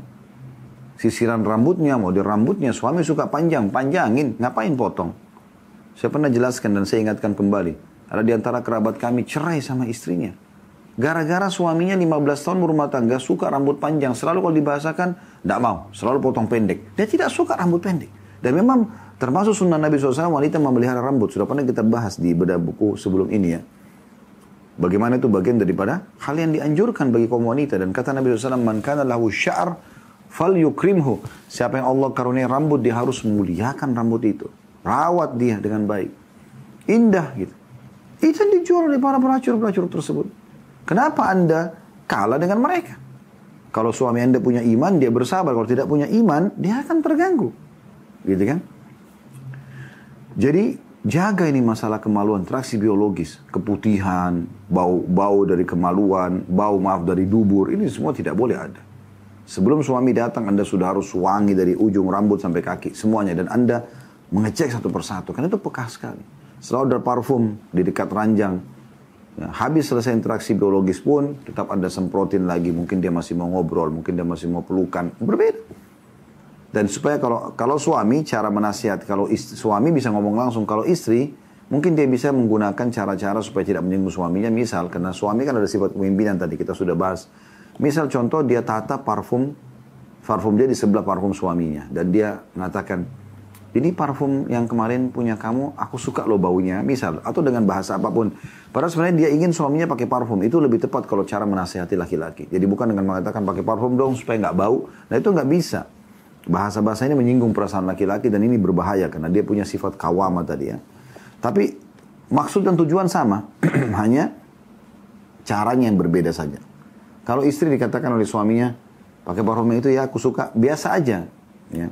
Sisiran rambutnya, model rambutnya, suami suka panjang, panjangin, ngapain potong? Saya pernah jelaskan dan saya ingatkan kembali. Ada di antara kerabat kami cerai sama istrinya. Gara-gara suaminya 15 tahun berumah tangga suka rambut panjang. Selalu kalau dibahasakan, tidak mau. Selalu potong pendek. Dia tidak suka rambut pendek. Dan memang termasuk sunnah Nabi SAW wanita memelihara rambut. Sudah pernah kita bahas di bedah buku sebelum ini ya. Bagaimana itu bagian daripada hal yang dianjurkan bagi kaum wanita. Dan kata Nabi SAW, Man kana lahu sya'ar fal yukrimhu. Siapa yang Allah karunia rambut, dia harus memuliakan rambut itu. Rawat dia dengan baik. Indah gitu. Itu dijual oleh para pelacur-pelacur tersebut. Kenapa Anda kalah dengan mereka? Kalau suami Anda punya iman, dia bersabar. Kalau tidak punya iman, dia akan terganggu. Gitu kan? Jadi, jaga ini masalah kemaluan, traksi biologis, keputihan, bau bau dari kemaluan, bau maaf dari dubur. Ini semua tidak boleh ada. Sebelum suami datang, Anda sudah harus wangi dari ujung rambut sampai kaki, semuanya. Dan Anda mengecek satu persatu, karena itu peka sekali. Selalu ada parfum di dekat ranjang, Nah, habis selesai interaksi biologis pun, tetap ada semprotin lagi. Mungkin dia masih mau ngobrol, mungkin dia masih mau pelukan. Berbeda. Dan supaya kalau kalau suami cara menasihat, kalau istri, suami bisa ngomong langsung, kalau istri mungkin dia bisa menggunakan cara-cara supaya tidak menyinggung suaminya. Misal, karena suami kan ada sifat pemimpinan tadi kita sudah bahas. Misal contoh dia tata parfum, parfum dia di sebelah parfum suaminya dan dia mengatakan, ini parfum yang kemarin punya kamu, aku suka loh baunya, misal, atau dengan bahasa apapun. Padahal sebenarnya dia ingin suaminya pakai parfum, itu lebih tepat kalau cara menasehati laki-laki. Jadi bukan dengan mengatakan pakai parfum dong supaya nggak bau, nah itu nggak bisa. Bahasa-bahasa ini menyinggung perasaan laki-laki dan ini berbahaya karena dia punya sifat kawama tadi ya. Tapi maksud dan tujuan sama, hanya caranya yang berbeda saja. Kalau istri dikatakan oleh suaminya, pakai parfum itu ya aku suka, biasa aja. Ya,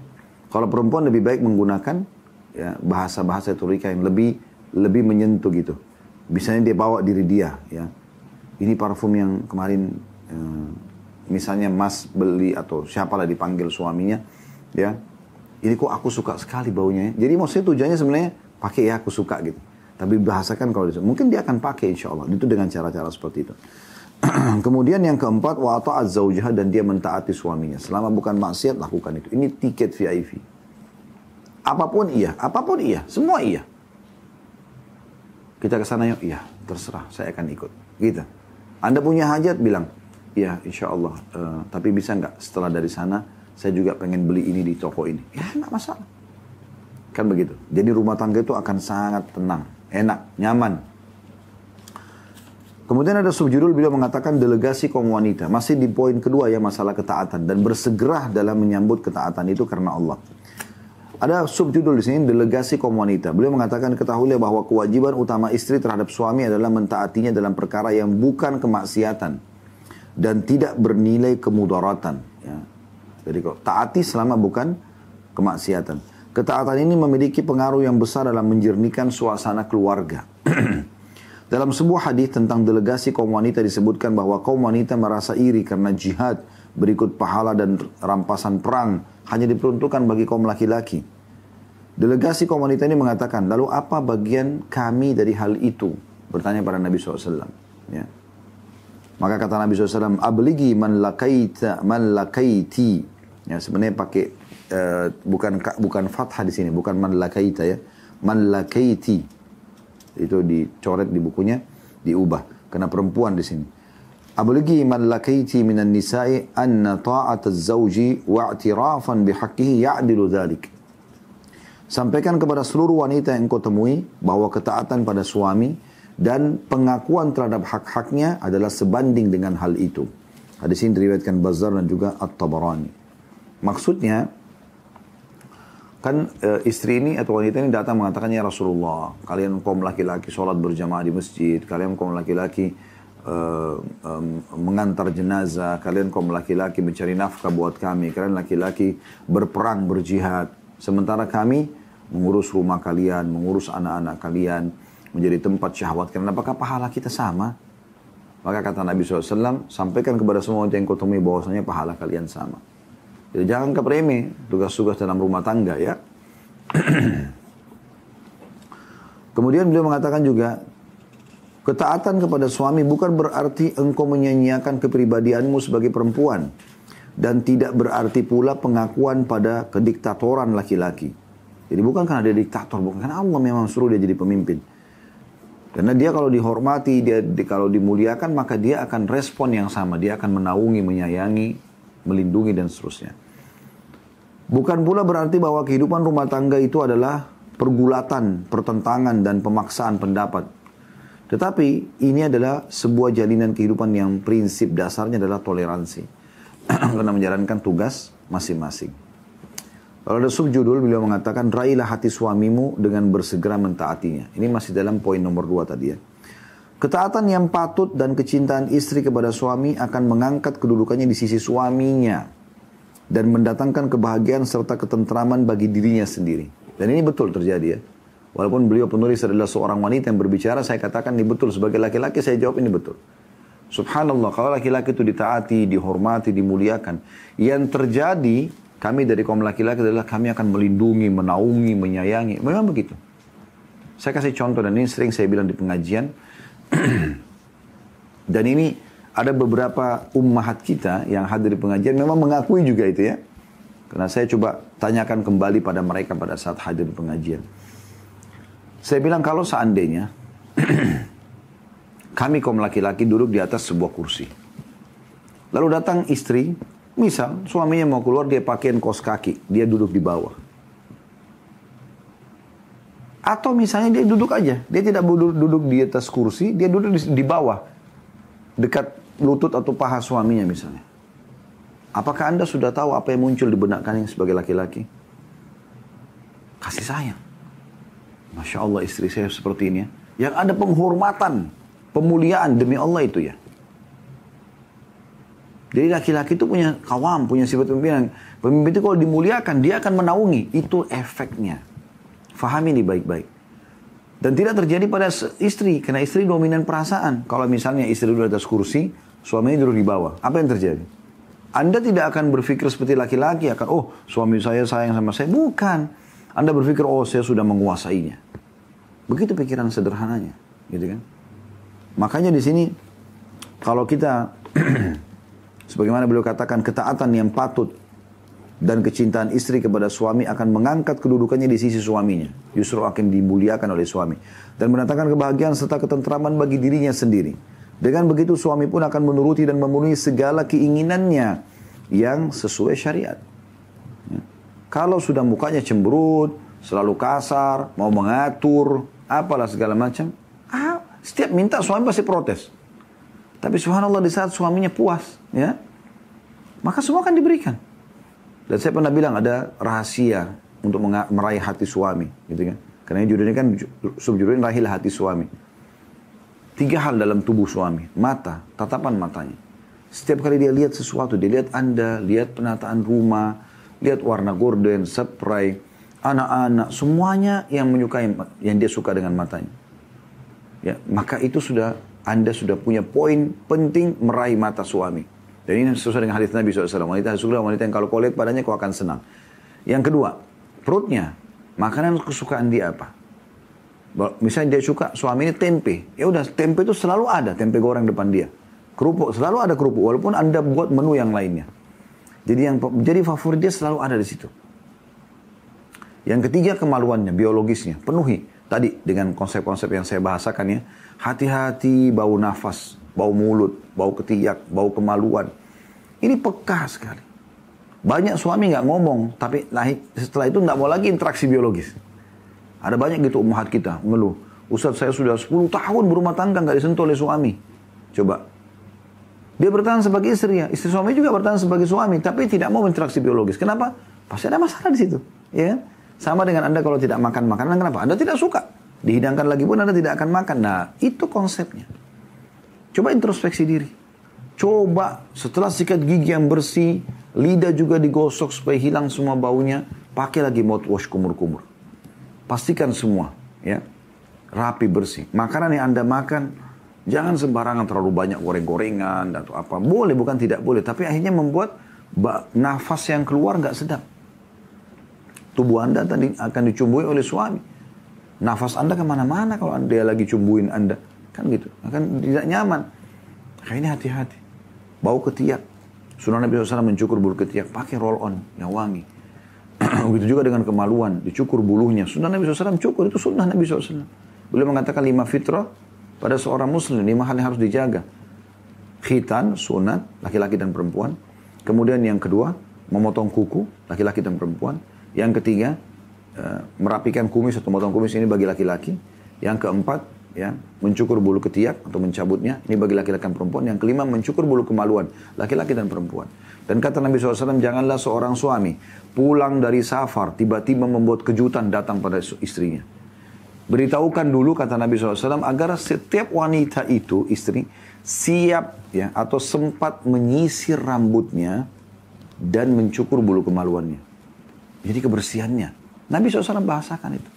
kalau perempuan lebih baik menggunakan ya, bahasa-bahasa retorika yang lebih lebih menyentuh gitu. Misalnya dia bawa diri dia ya. Ini parfum yang kemarin eh, misalnya Mas beli atau siapalah dipanggil suaminya ya. Ini kok aku suka sekali baunya ya. Jadi maksudnya tujuannya sebenarnya pakai ya aku suka gitu. Tapi bahasakan kalau mungkin dia akan pakai insya Allah. Itu dengan cara-cara seperti itu. Kemudian yang keempat, wa ta'at zaujah dan dia mentaati suaminya. Selama bukan maksiat, lakukan itu. Ini tiket VIP. Apapun iya, apapun iya, semua iya. Kita ke sana yuk, iya, terserah, saya akan ikut. Gitu. Anda punya hajat, bilang, iya insya Allah, uh, tapi bisa nggak setelah dari sana, saya juga pengen beli ini di toko ini. Ya nggak masalah. Kan begitu. Jadi rumah tangga itu akan sangat tenang, enak, nyaman. Kemudian ada subjudul beliau mengatakan delegasi kaum wanita. Masih di poin kedua ya masalah ketaatan dan bersegera dalam menyambut ketaatan itu karena Allah. Ada subjudul di sini delegasi kaum wanita. Beliau mengatakan ketahuilah bahwa kewajiban utama istri terhadap suami adalah mentaatinya dalam perkara yang bukan kemaksiatan dan tidak bernilai kemudaratan. Ya. Jadi taati selama bukan kemaksiatan. Ketaatan ini memiliki pengaruh yang besar dalam menjernihkan suasana keluarga. Dalam sebuah hadis tentang delegasi kaum wanita disebutkan bahwa kaum wanita merasa iri karena jihad berikut pahala dan rampasan perang hanya diperuntukkan bagi kaum laki-laki. Delegasi kaum wanita ini mengatakan, lalu apa bagian kami dari hal itu? Bertanya pada Nabi SAW. Ya. Maka kata Nabi SAW, abligi man lakaita man lakaiti. Ya, sebenarnya pakai uh, bukan bukan fathah di sini, bukan man lakaita ya. Man lakaiti itu dicoret di bukunya diubah karena perempuan di sini. Apalagi man lakaiti minan nisa'i anna ta'at az-zawji wa'tirafan bihaqqihi ya'dilu dhalik. Sampaikan kepada seluruh wanita yang kau temui bahwa ketaatan pada suami dan pengakuan terhadap hak-haknya adalah sebanding dengan hal itu. Hadis ini diriwayatkan Bazar dan juga At-Tabarani. Maksudnya, Kan e, istri ini atau wanita ini datang mengatakannya Ya Rasulullah, kalian kaum laki-laki sholat berjamaah di masjid, kalian kaum laki-laki e, e, mengantar jenazah, kalian kaum laki-laki mencari nafkah buat kami, kalian laki-laki berperang, berjihad. Sementara kami mengurus rumah kalian, mengurus anak-anak kalian, menjadi tempat syahwat karena Apakah pahala kita sama? Maka kata Nabi SAW, sampaikan kepada semua yang kau temui bahwasanya pahala kalian sama. Jadi ya, jangan anggap remeh tugas-tugas dalam rumah tangga ya. Kemudian beliau mengatakan juga, ketaatan kepada suami bukan berarti engkau menyanyiakan kepribadianmu sebagai perempuan. Dan tidak berarti pula pengakuan pada kediktatoran laki-laki. Jadi bukan karena dia diktator, bukan karena Allah memang suruh dia jadi pemimpin. Karena dia kalau dihormati, dia di, kalau dimuliakan, maka dia akan respon yang sama. Dia akan menaungi, menyayangi, melindungi dan seterusnya. Bukan pula berarti bahwa kehidupan rumah tangga itu adalah pergulatan, pertentangan, dan pemaksaan pendapat. Tetapi ini adalah sebuah jalinan kehidupan yang prinsip dasarnya adalah toleransi. Karena menjalankan tugas masing-masing. Kalau ada subjudul beliau mengatakan, raihlah hati suamimu dengan bersegera mentaatinya. Ini masih dalam poin nomor dua tadi ya. Ketaatan yang patut dan kecintaan istri kepada suami akan mengangkat kedudukannya di sisi suaminya dan mendatangkan kebahagiaan serta ketentraman bagi dirinya sendiri. Dan ini betul terjadi ya. Walaupun beliau penulis adalah seorang wanita yang berbicara, saya katakan ini betul. Sebagai laki-laki saya jawab ini betul. Subhanallah, kalau laki-laki itu ditaati, dihormati, dimuliakan. Yang terjadi, kami dari kaum laki-laki adalah kami akan melindungi, menaungi, menyayangi. Memang begitu. Saya kasih contoh dan ini sering saya bilang di pengajian Dan ini ada beberapa ummahat kita yang hadir di pengajian memang mengakui juga itu ya. Karena saya coba tanyakan kembali pada mereka pada saat hadir di pengajian. Saya bilang kalau seandainya kami kaum laki-laki duduk di atas sebuah kursi. Lalu datang istri, misal suaminya mau keluar dia pakaian kos kaki, dia duduk di bawah. Atau misalnya dia duduk aja, dia tidak duduk, duduk di atas kursi, dia duduk di, di bawah, dekat lutut atau paha suaminya misalnya. Apakah Anda sudah tahu apa yang muncul di benak kalian sebagai laki-laki? Kasih sayang. Masya Allah istri saya seperti ini ya. Yang ada penghormatan, pemuliaan demi Allah itu ya. Jadi laki-laki itu punya kawam, punya sifat pemimpin. Pemimpin itu kalau dimuliakan, dia akan menaungi. Itu efeknya. Fahami ini baik-baik. Dan tidak terjadi pada istri, karena istri dominan perasaan. Kalau misalnya istri duduk di atas kursi, suaminya duduk di bawah. Apa yang terjadi? Anda tidak akan berpikir seperti laki-laki, akan, oh suami saya sayang sama saya. Bukan. Anda berpikir, oh saya sudah menguasainya. Begitu pikiran sederhananya. Gitu kan? Makanya di sini, kalau kita, sebagaimana beliau katakan, ketaatan yang patut dan kecintaan istri kepada suami akan mengangkat kedudukannya di sisi suaminya. Justru akan dimuliakan oleh suami. Dan mendatangkan kebahagiaan serta ketentraman bagi dirinya sendiri. Dengan begitu suami pun akan menuruti dan memenuhi segala keinginannya yang sesuai syariat. Ya. Kalau sudah mukanya cemberut, selalu kasar, mau mengatur, apalah segala macam. Ah, setiap minta suami pasti protes. Tapi subhanallah di saat suaminya puas, ya, maka semua akan diberikan. Dan saya pernah bilang ada rahasia untuk meraih hati suami, gitu kan. Karena judulnya kan subjudulnya rahil hati suami. Tiga hal dalam tubuh suami, mata, tatapan matanya. Setiap kali dia lihat sesuatu, dia lihat Anda, lihat penataan rumah, lihat warna gorden, spray, anak-anak, semuanya yang menyukai yang dia suka dengan matanya. Ya, maka itu sudah Anda sudah punya poin penting meraih mata suami. Dan ini sesuai dengan hadis Nabi SAW. Wanita surga wanita yang kalau kau lihat padanya kau akan senang. Yang kedua, perutnya. Makanan kesukaan dia apa? Misalnya dia suka suami ini tempe. Ya udah tempe itu selalu ada tempe goreng depan dia. Kerupuk selalu ada kerupuk walaupun Anda buat menu yang lainnya. Jadi yang jadi favorit dia selalu ada di situ. Yang ketiga kemaluannya, biologisnya. Penuhi tadi dengan konsep-konsep yang saya bahasakan ya. Hati-hati bau nafas bau mulut, bau ketiak, bau kemaluan. Ini peka sekali. Banyak suami nggak ngomong, tapi setelah itu nggak mau lagi interaksi biologis. Ada banyak gitu umat kita, ngeluh. Ustadz saya sudah 10 tahun berumah tangga nggak disentuh oleh suami. Coba. Dia bertahan sebagai istri ya. Istri suami juga bertahan sebagai suami. Tapi tidak mau interaksi biologis. Kenapa? Pasti ada masalah di situ. Ya kan? Sama dengan Anda kalau tidak makan makanan, kenapa? Anda tidak suka. Dihidangkan lagi pun Anda tidak akan makan. Nah, itu konsepnya. Coba introspeksi diri. Coba setelah sikat gigi yang bersih, lidah juga digosok supaya hilang semua baunya, pakai lagi mouthwash kumur-kumur. Pastikan semua, ya. Rapi bersih. Makanan yang Anda makan jangan sembarangan terlalu banyak goreng-gorengan atau apa. Boleh bukan tidak boleh, tapi akhirnya membuat nafas yang keluar nggak sedap. Tubuh Anda tadi akan dicumbui oleh suami. Nafas Anda kemana-mana kalau dia lagi cumbuin Anda. Kan gitu. Akan tidak nyaman. kayak ini hati-hati. Bau ketiak. Sunnah Nabi SAW mencukur bulu ketiak. Pakai roll on yang wangi. Begitu juga dengan kemaluan. Dicukur bulunya. Sunnah Nabi SAW cukur. Itu sunnah Nabi SAW. Beliau mengatakan lima fitrah pada seorang muslim. Lima hal yang harus dijaga. Khitan, sunat, laki-laki dan perempuan. Kemudian yang kedua, memotong kuku, laki-laki dan perempuan. Yang ketiga, eh, merapikan kumis atau memotong kumis ini bagi laki-laki. Yang keempat, ya mencukur bulu ketiak atau mencabutnya ini bagi laki-laki dan perempuan yang kelima mencukur bulu kemaluan laki-laki dan perempuan dan kata Nabi SAW janganlah seorang suami pulang dari safar tiba-tiba membuat kejutan datang pada istrinya beritahukan dulu kata Nabi SAW agar setiap wanita itu istri siap ya atau sempat menyisir rambutnya dan mencukur bulu kemaluannya jadi kebersihannya Nabi SAW bahasakan itu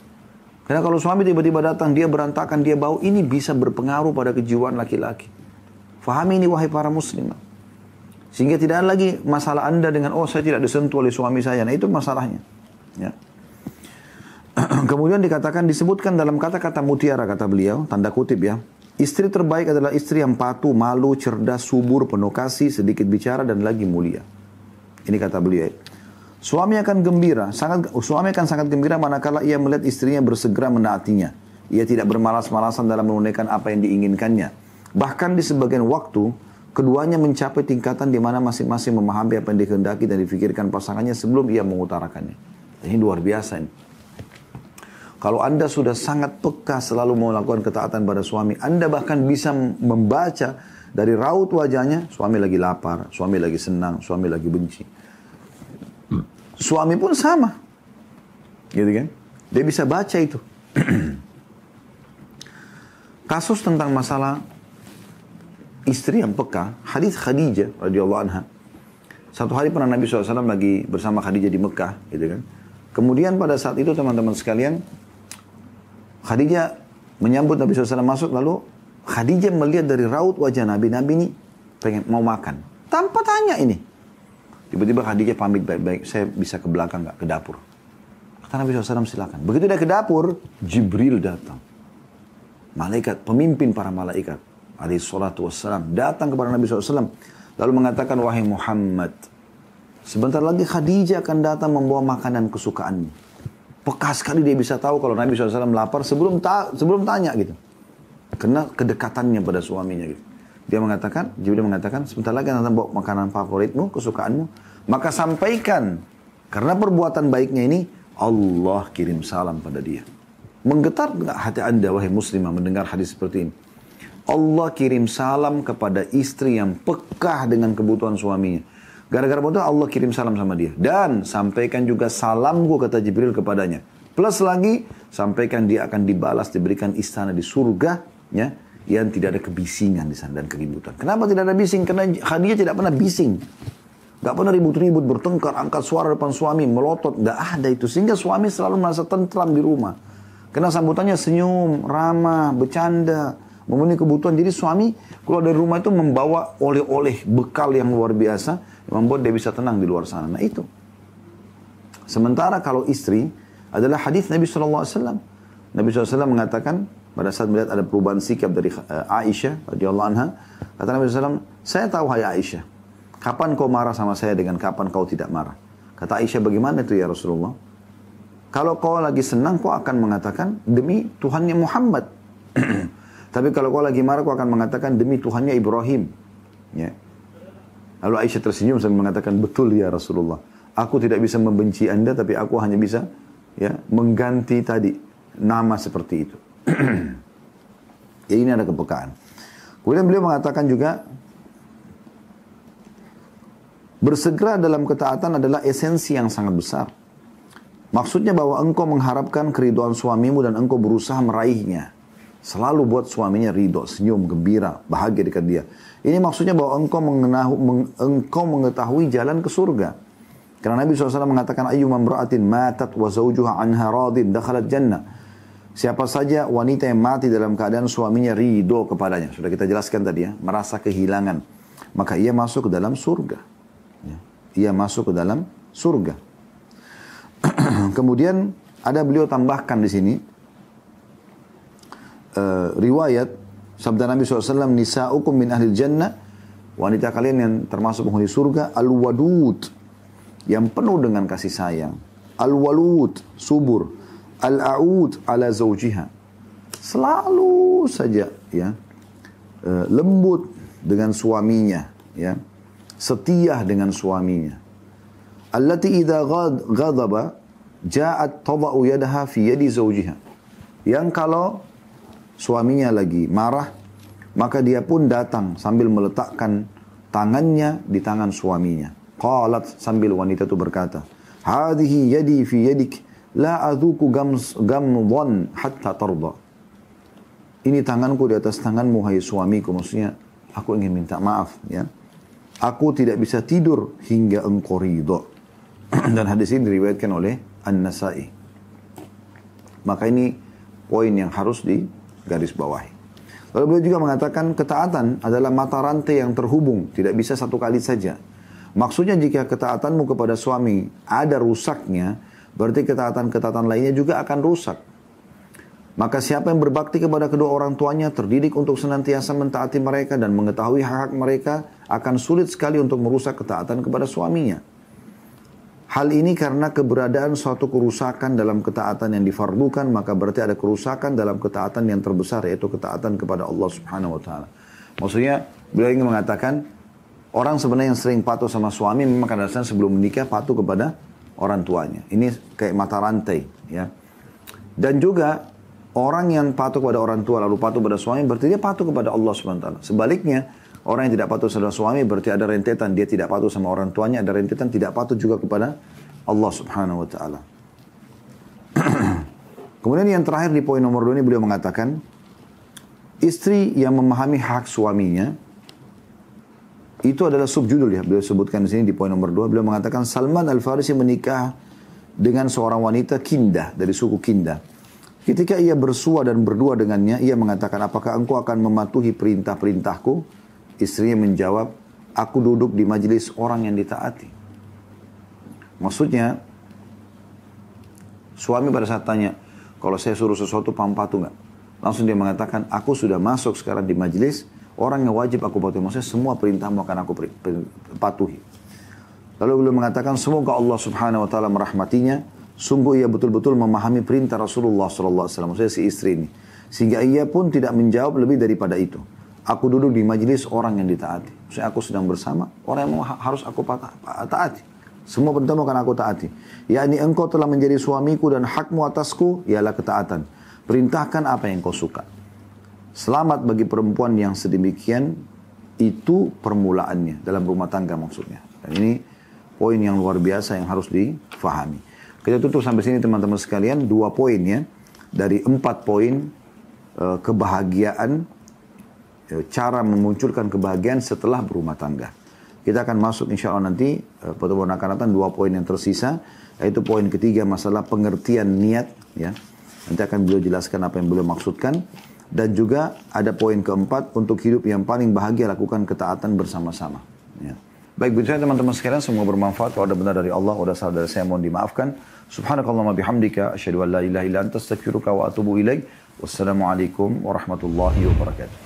karena kalau suami tiba-tiba datang, dia berantakan, dia bau, ini bisa berpengaruh pada kejiwaan laki-laki. Fahami ini wahai para muslim, Sehingga tidak ada lagi masalah Anda dengan, oh saya tidak disentuh oleh suami saya. Nah itu masalahnya. Ya. Kemudian dikatakan, disebutkan dalam kata-kata mutiara, kata beliau, tanda kutip ya. Istri terbaik adalah istri yang patuh, malu, cerdas, subur, penuh kasih, sedikit bicara, dan lagi mulia. Ini kata beliau. Suami akan gembira, sangat oh, suami akan sangat gembira manakala ia melihat istrinya bersegera menaatinya. Ia tidak bermalas-malasan dalam menunaikan apa yang diinginkannya. Bahkan di sebagian waktu, keduanya mencapai tingkatan di mana masing-masing memahami apa yang dikehendaki dan difikirkan pasangannya sebelum ia mengutarakannya. Ini luar biasa ini. Kalau Anda sudah sangat peka selalu melakukan ketaatan pada suami, Anda bahkan bisa membaca dari raut wajahnya, suami lagi lapar, suami lagi senang, suami lagi benci. Suami pun sama. Gitu kan? Dia bisa baca itu. Kasus tentang masalah istri yang peka, hadis Khadijah radhiyallahu anha. Satu hari pernah Nabi SAW lagi bersama Khadijah di Mekah, gitu kan. Kemudian pada saat itu teman-teman sekalian, Khadijah menyambut Nabi SAW masuk, lalu Khadijah melihat dari raut wajah Nabi, Nabi ini pengen mau makan. Tanpa tanya ini, Tiba-tiba Khadijah pamit baik-baik, saya bisa ke belakang nggak ke dapur. Kata Nabi SAW silakan. Begitu dia ke dapur, Jibril datang. Malaikat, pemimpin para malaikat. Alayhi salatu wassalam. Datang kepada Nabi SAW. Lalu mengatakan, wahai Muhammad. Sebentar lagi Khadijah akan datang membawa makanan kesukaannya. Pekas sekali dia bisa tahu kalau Nabi SAW lapar sebelum ta sebelum tanya gitu. Karena kedekatannya pada suaminya gitu. Dia mengatakan, Jibril mengatakan, sebentar lagi nanti bawa makanan favoritmu, kesukaanmu. Maka sampaikan. Karena perbuatan baiknya ini, Allah kirim salam pada dia. Menggetar nggak hati anda, wahai muslimah, mendengar hadis seperti ini? Allah kirim salam kepada istri yang pekah dengan kebutuhan suaminya. Gara-gara bodoh Allah kirim salam sama dia. Dan sampaikan juga salamku kata Jibril kepadanya. Plus lagi sampaikan dia akan dibalas diberikan istana di surga ya yang tidak ada kebisingan di sana dan keributan. Kenapa tidak ada bising? Karena Khadijah tidak pernah bising. Gak pernah ribut-ribut, bertengkar, angkat suara depan suami, melotot. Gak ada itu. Sehingga suami selalu merasa tentram di rumah. Karena sambutannya senyum, ramah, bercanda, memenuhi kebutuhan. Jadi suami keluar dari rumah itu membawa oleh-oleh bekal yang luar biasa. Yang membuat dia bisa tenang di luar sana. Nah itu. Sementara kalau istri adalah hadis Nabi SAW. Nabi SAW mengatakan, pada saat melihat ada perubahan sikap dari uh, Aisyah radhiyallahu anha, kata Nabi SAW, saya tahu hai Aisyah, kapan kau marah sama saya dengan kapan kau tidak marah. Kata Aisyah, bagaimana itu ya Rasulullah? Kalau kau lagi senang, kau akan mengatakan demi Tuhannya Muhammad. Tapi kalau kau lagi marah, kau akan mengatakan demi Tuhannya Ibrahim. Ya. Lalu Aisyah tersenyum sambil mengatakan, betul ya Rasulullah. Aku tidak bisa membenci anda, tapi aku hanya bisa ya mengganti tadi nama seperti itu. Jadi ini ada kepekaan. Kemudian beliau mengatakan juga bersegera dalam ketaatan adalah esensi yang sangat besar. Maksudnya bahwa engkau mengharapkan keriduan suamimu dan engkau berusaha meraihnya. Selalu buat suaminya ridho, senyum, gembira, bahagia dekat dia. Ini maksudnya bahwa engkau, mengenahu, meng, engkau mengetahui jalan ke surga. Karena Nabi SAW mengatakan, Ayyumam ra'atin matat wa zawjuha anha radin dakhalat jannah. Siapa saja wanita yang mati dalam keadaan suaminya ridho kepadanya. Sudah kita jelaskan tadi ya. Merasa kehilangan. Maka ia masuk ke dalam surga. Ya. Ia masuk ke dalam surga. Kemudian ada beliau tambahkan di sini. Uh, riwayat sabda Nabi SAW. Nisa'ukum min ahli jannah. Wanita kalian yang termasuk penghuni surga. Al-wadud. Yang penuh dengan kasih sayang. Al-walud. Subur al-a'ud ala zawjiha. Selalu saja ya eh, lembut dengan suaminya ya setia dengan suaminya allati idza ghadaba ja'at tadau yadaha fi yadi zawjiha yang kalau suaminya lagi marah maka dia pun datang sambil meletakkan tangannya di tangan suaminya qalat sambil wanita itu berkata hadhihi yadi fi yadik La azuku gamdhan hatta tarda. Ini tanganku di atas tanganmu hai suamiku. Maksudnya aku ingin minta maaf ya. Aku tidak bisa tidur hingga engkau ridho. Dan hadis ini diriwayatkan oleh An-Nasai. Maka ini poin yang harus di garis bawahi. Lalu beliau juga mengatakan ketaatan adalah mata rantai yang terhubung, tidak bisa satu kali saja. Maksudnya jika ketaatanmu kepada suami ada rusaknya, berarti ketaatan-ketaatan lainnya juga akan rusak. Maka siapa yang berbakti kepada kedua orang tuanya terdidik untuk senantiasa mentaati mereka dan mengetahui hak-hak mereka akan sulit sekali untuk merusak ketaatan kepada suaminya. Hal ini karena keberadaan suatu kerusakan dalam ketaatan yang difardukan maka berarti ada kerusakan dalam ketaatan yang terbesar yaitu ketaatan kepada Allah Subhanahu wa taala. Maksudnya beliau ingin mengatakan orang sebenarnya yang sering patuh sama suami memang kadang sebelum menikah patuh kepada orang tuanya. Ini kayak mata rantai, ya. Dan juga orang yang patuh kepada orang tua lalu patuh kepada suami berarti dia patuh kepada Allah subhanahu taala. Sebaliknya, orang yang tidak patuh kepada suami berarti ada rentetan dia tidak patuh sama orang tuanya, ada rentetan tidak patuh juga kepada Allah Subhanahu wa taala. Kemudian yang terakhir di poin nomor dua ini beliau mengatakan istri yang memahami hak suaminya itu adalah subjudul ya. Beliau sebutkan di sini di poin nomor dua Beliau mengatakan Salman Al-Farisi menikah dengan seorang wanita Kinda dari suku Kinda. Ketika ia bersua dan berdua dengannya, ia mengatakan, apakah engkau akan mematuhi perintah-perintahku? Istrinya menjawab, aku duduk di majelis orang yang ditaati. Maksudnya, suami pada saat tanya, kalau saya suruh sesuatu, paham nggak? Langsung dia mengatakan, aku sudah masuk sekarang di majelis Orang yang wajib aku patuhi. Maksudnya semua perintahmu akan aku patuhi. Lalu beliau mengatakan semoga Allah subhanahu wa ta'ala merahmatinya. Sungguh ia betul-betul memahami perintah Rasulullah SAW. Maksudnya si istri ini. Sehingga ia pun tidak menjawab lebih daripada itu. Aku duduk di majelis orang yang ditaati. Maksudnya aku sedang bersama orang yang harus aku taati. Semua perintahmu akan aku taati. ini engkau telah menjadi suamiku dan hakmu atasku ialah ketaatan. Perintahkan apa yang kau suka. Selamat bagi perempuan yang sedemikian itu permulaannya dalam rumah tangga maksudnya. Dan ini poin yang luar biasa yang harus difahami. Kita tutup sampai sini teman-teman sekalian dua poin ya dari empat poin eh, kebahagiaan eh, cara memunculkan kebahagiaan setelah berumah tangga. Kita akan masuk insya Allah nanti e, pertemuan akan datang dua poin yang tersisa yaitu poin ketiga masalah pengertian niat ya. Nanti akan beliau jelaskan apa yang beliau maksudkan. Dan juga ada poin keempat, untuk hidup yang paling bahagia lakukan ketaatan bersama-sama. Ya. Baik, berita teman-teman sekalian, semua bermanfaat. Kalau ada benar dari Allah, ada salah dari saya, mohon dimaafkan. Subhanakallah bihamdika, asyadu an la ilaha illa anta, astagfiruka wa atubu ilaih. Wassalamualaikum warahmatullahi wabarakatuh.